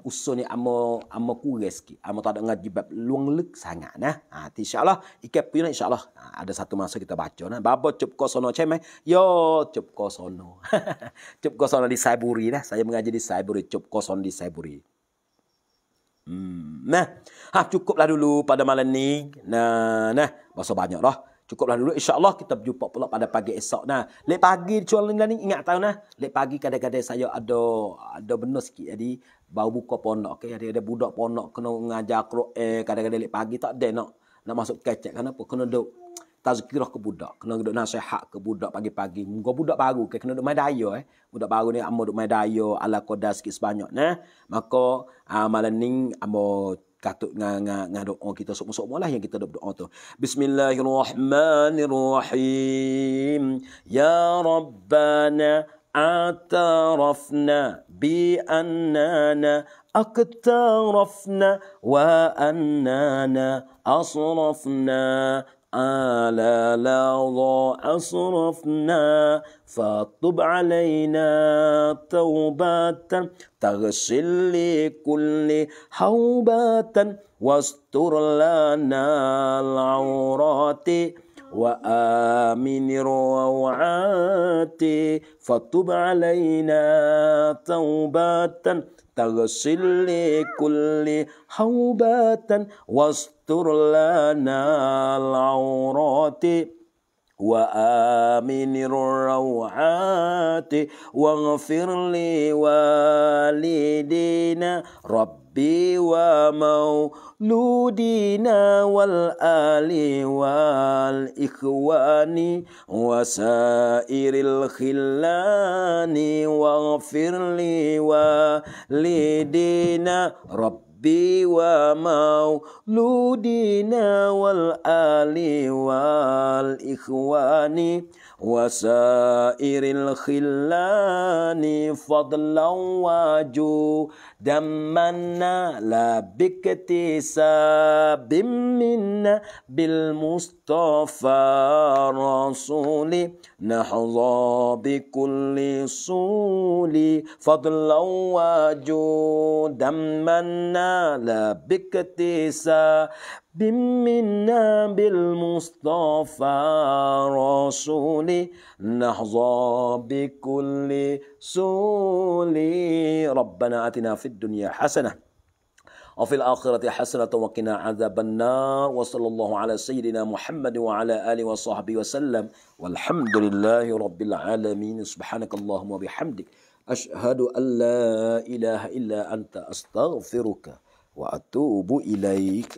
usul ni amo amo kures ki amo tak ada ngaji bab luang lek sangat nah ha insyaallah ikap punya nah, insyaallah ha, ada satu masa kita baca nah babo cup kosono ceme eh? yo cup kosono cup kosono di saiburi nah saya mengaji di saiburi cup kosono di saiburi hmm, nah ha cukuplah dulu pada malam ni nah nah masa banyak lah Cukuplah dulu. Insya Allah kita berjumpa pula pada pagi esok. Nah, lepas pagi cuan lain ni, ingat tahu nah. Lepas pagi kadang-kadang saya ada ada benda sikit. Jadi, baru buka pondok. Okay? Ada, ada budak pondok kena mengajar kruk eh, Kadang-kadang lepas pagi tak ada nak, nak masuk kecek. Kenapa? Kena duduk tazkirah ke budak. Kena duduk nasihat ke budak pagi-pagi. Muka budak baru. Okay? Kena duduk main daya. Eh? Budak baru ni, amal duduk main daya. Ala kodas sikit sebanyak. Nah? Maka, uh, malam ni, amal katuk ngang ngang doa kita sok-sok lah yang kita doa tu bismillahirrahmanirrahim ya rabbana atarafna bi annana aktarafna wa annana asrafna على الأرض أصرفنا فاطب علينا توبة تغسل لكل حوبة واستر لنا العورات وآمن الروعات فطب علينا توبة تغسل لكل حوبة واستر لنا العورات وآمن الروعات واغفر لوالدينا رب ومولودنا والآل والإخوان وسائر الخلان واغفر لي ولدينا رب بي ومولودنا والآل والإخوان وسائر الخلان فضلا وجو دمنا لا باكتساب منا بالمصطفى رسول نحظى بكل صول فضلا وجو دمنا لا باكتساب منا بالمصطفى رسول نحظى بكل سولي ربنا آتنا في الدنيا حسنة وفي الآخرة حسنة وقنا عذاب النار وصلى الله على سيدنا محمد وعلى آله وصحبه وسلم والحمد لله رب العالمين سبحانك اللهم وبحمدك أشهد أن لا إله إلا أنت أستغفرك وأتوب إليك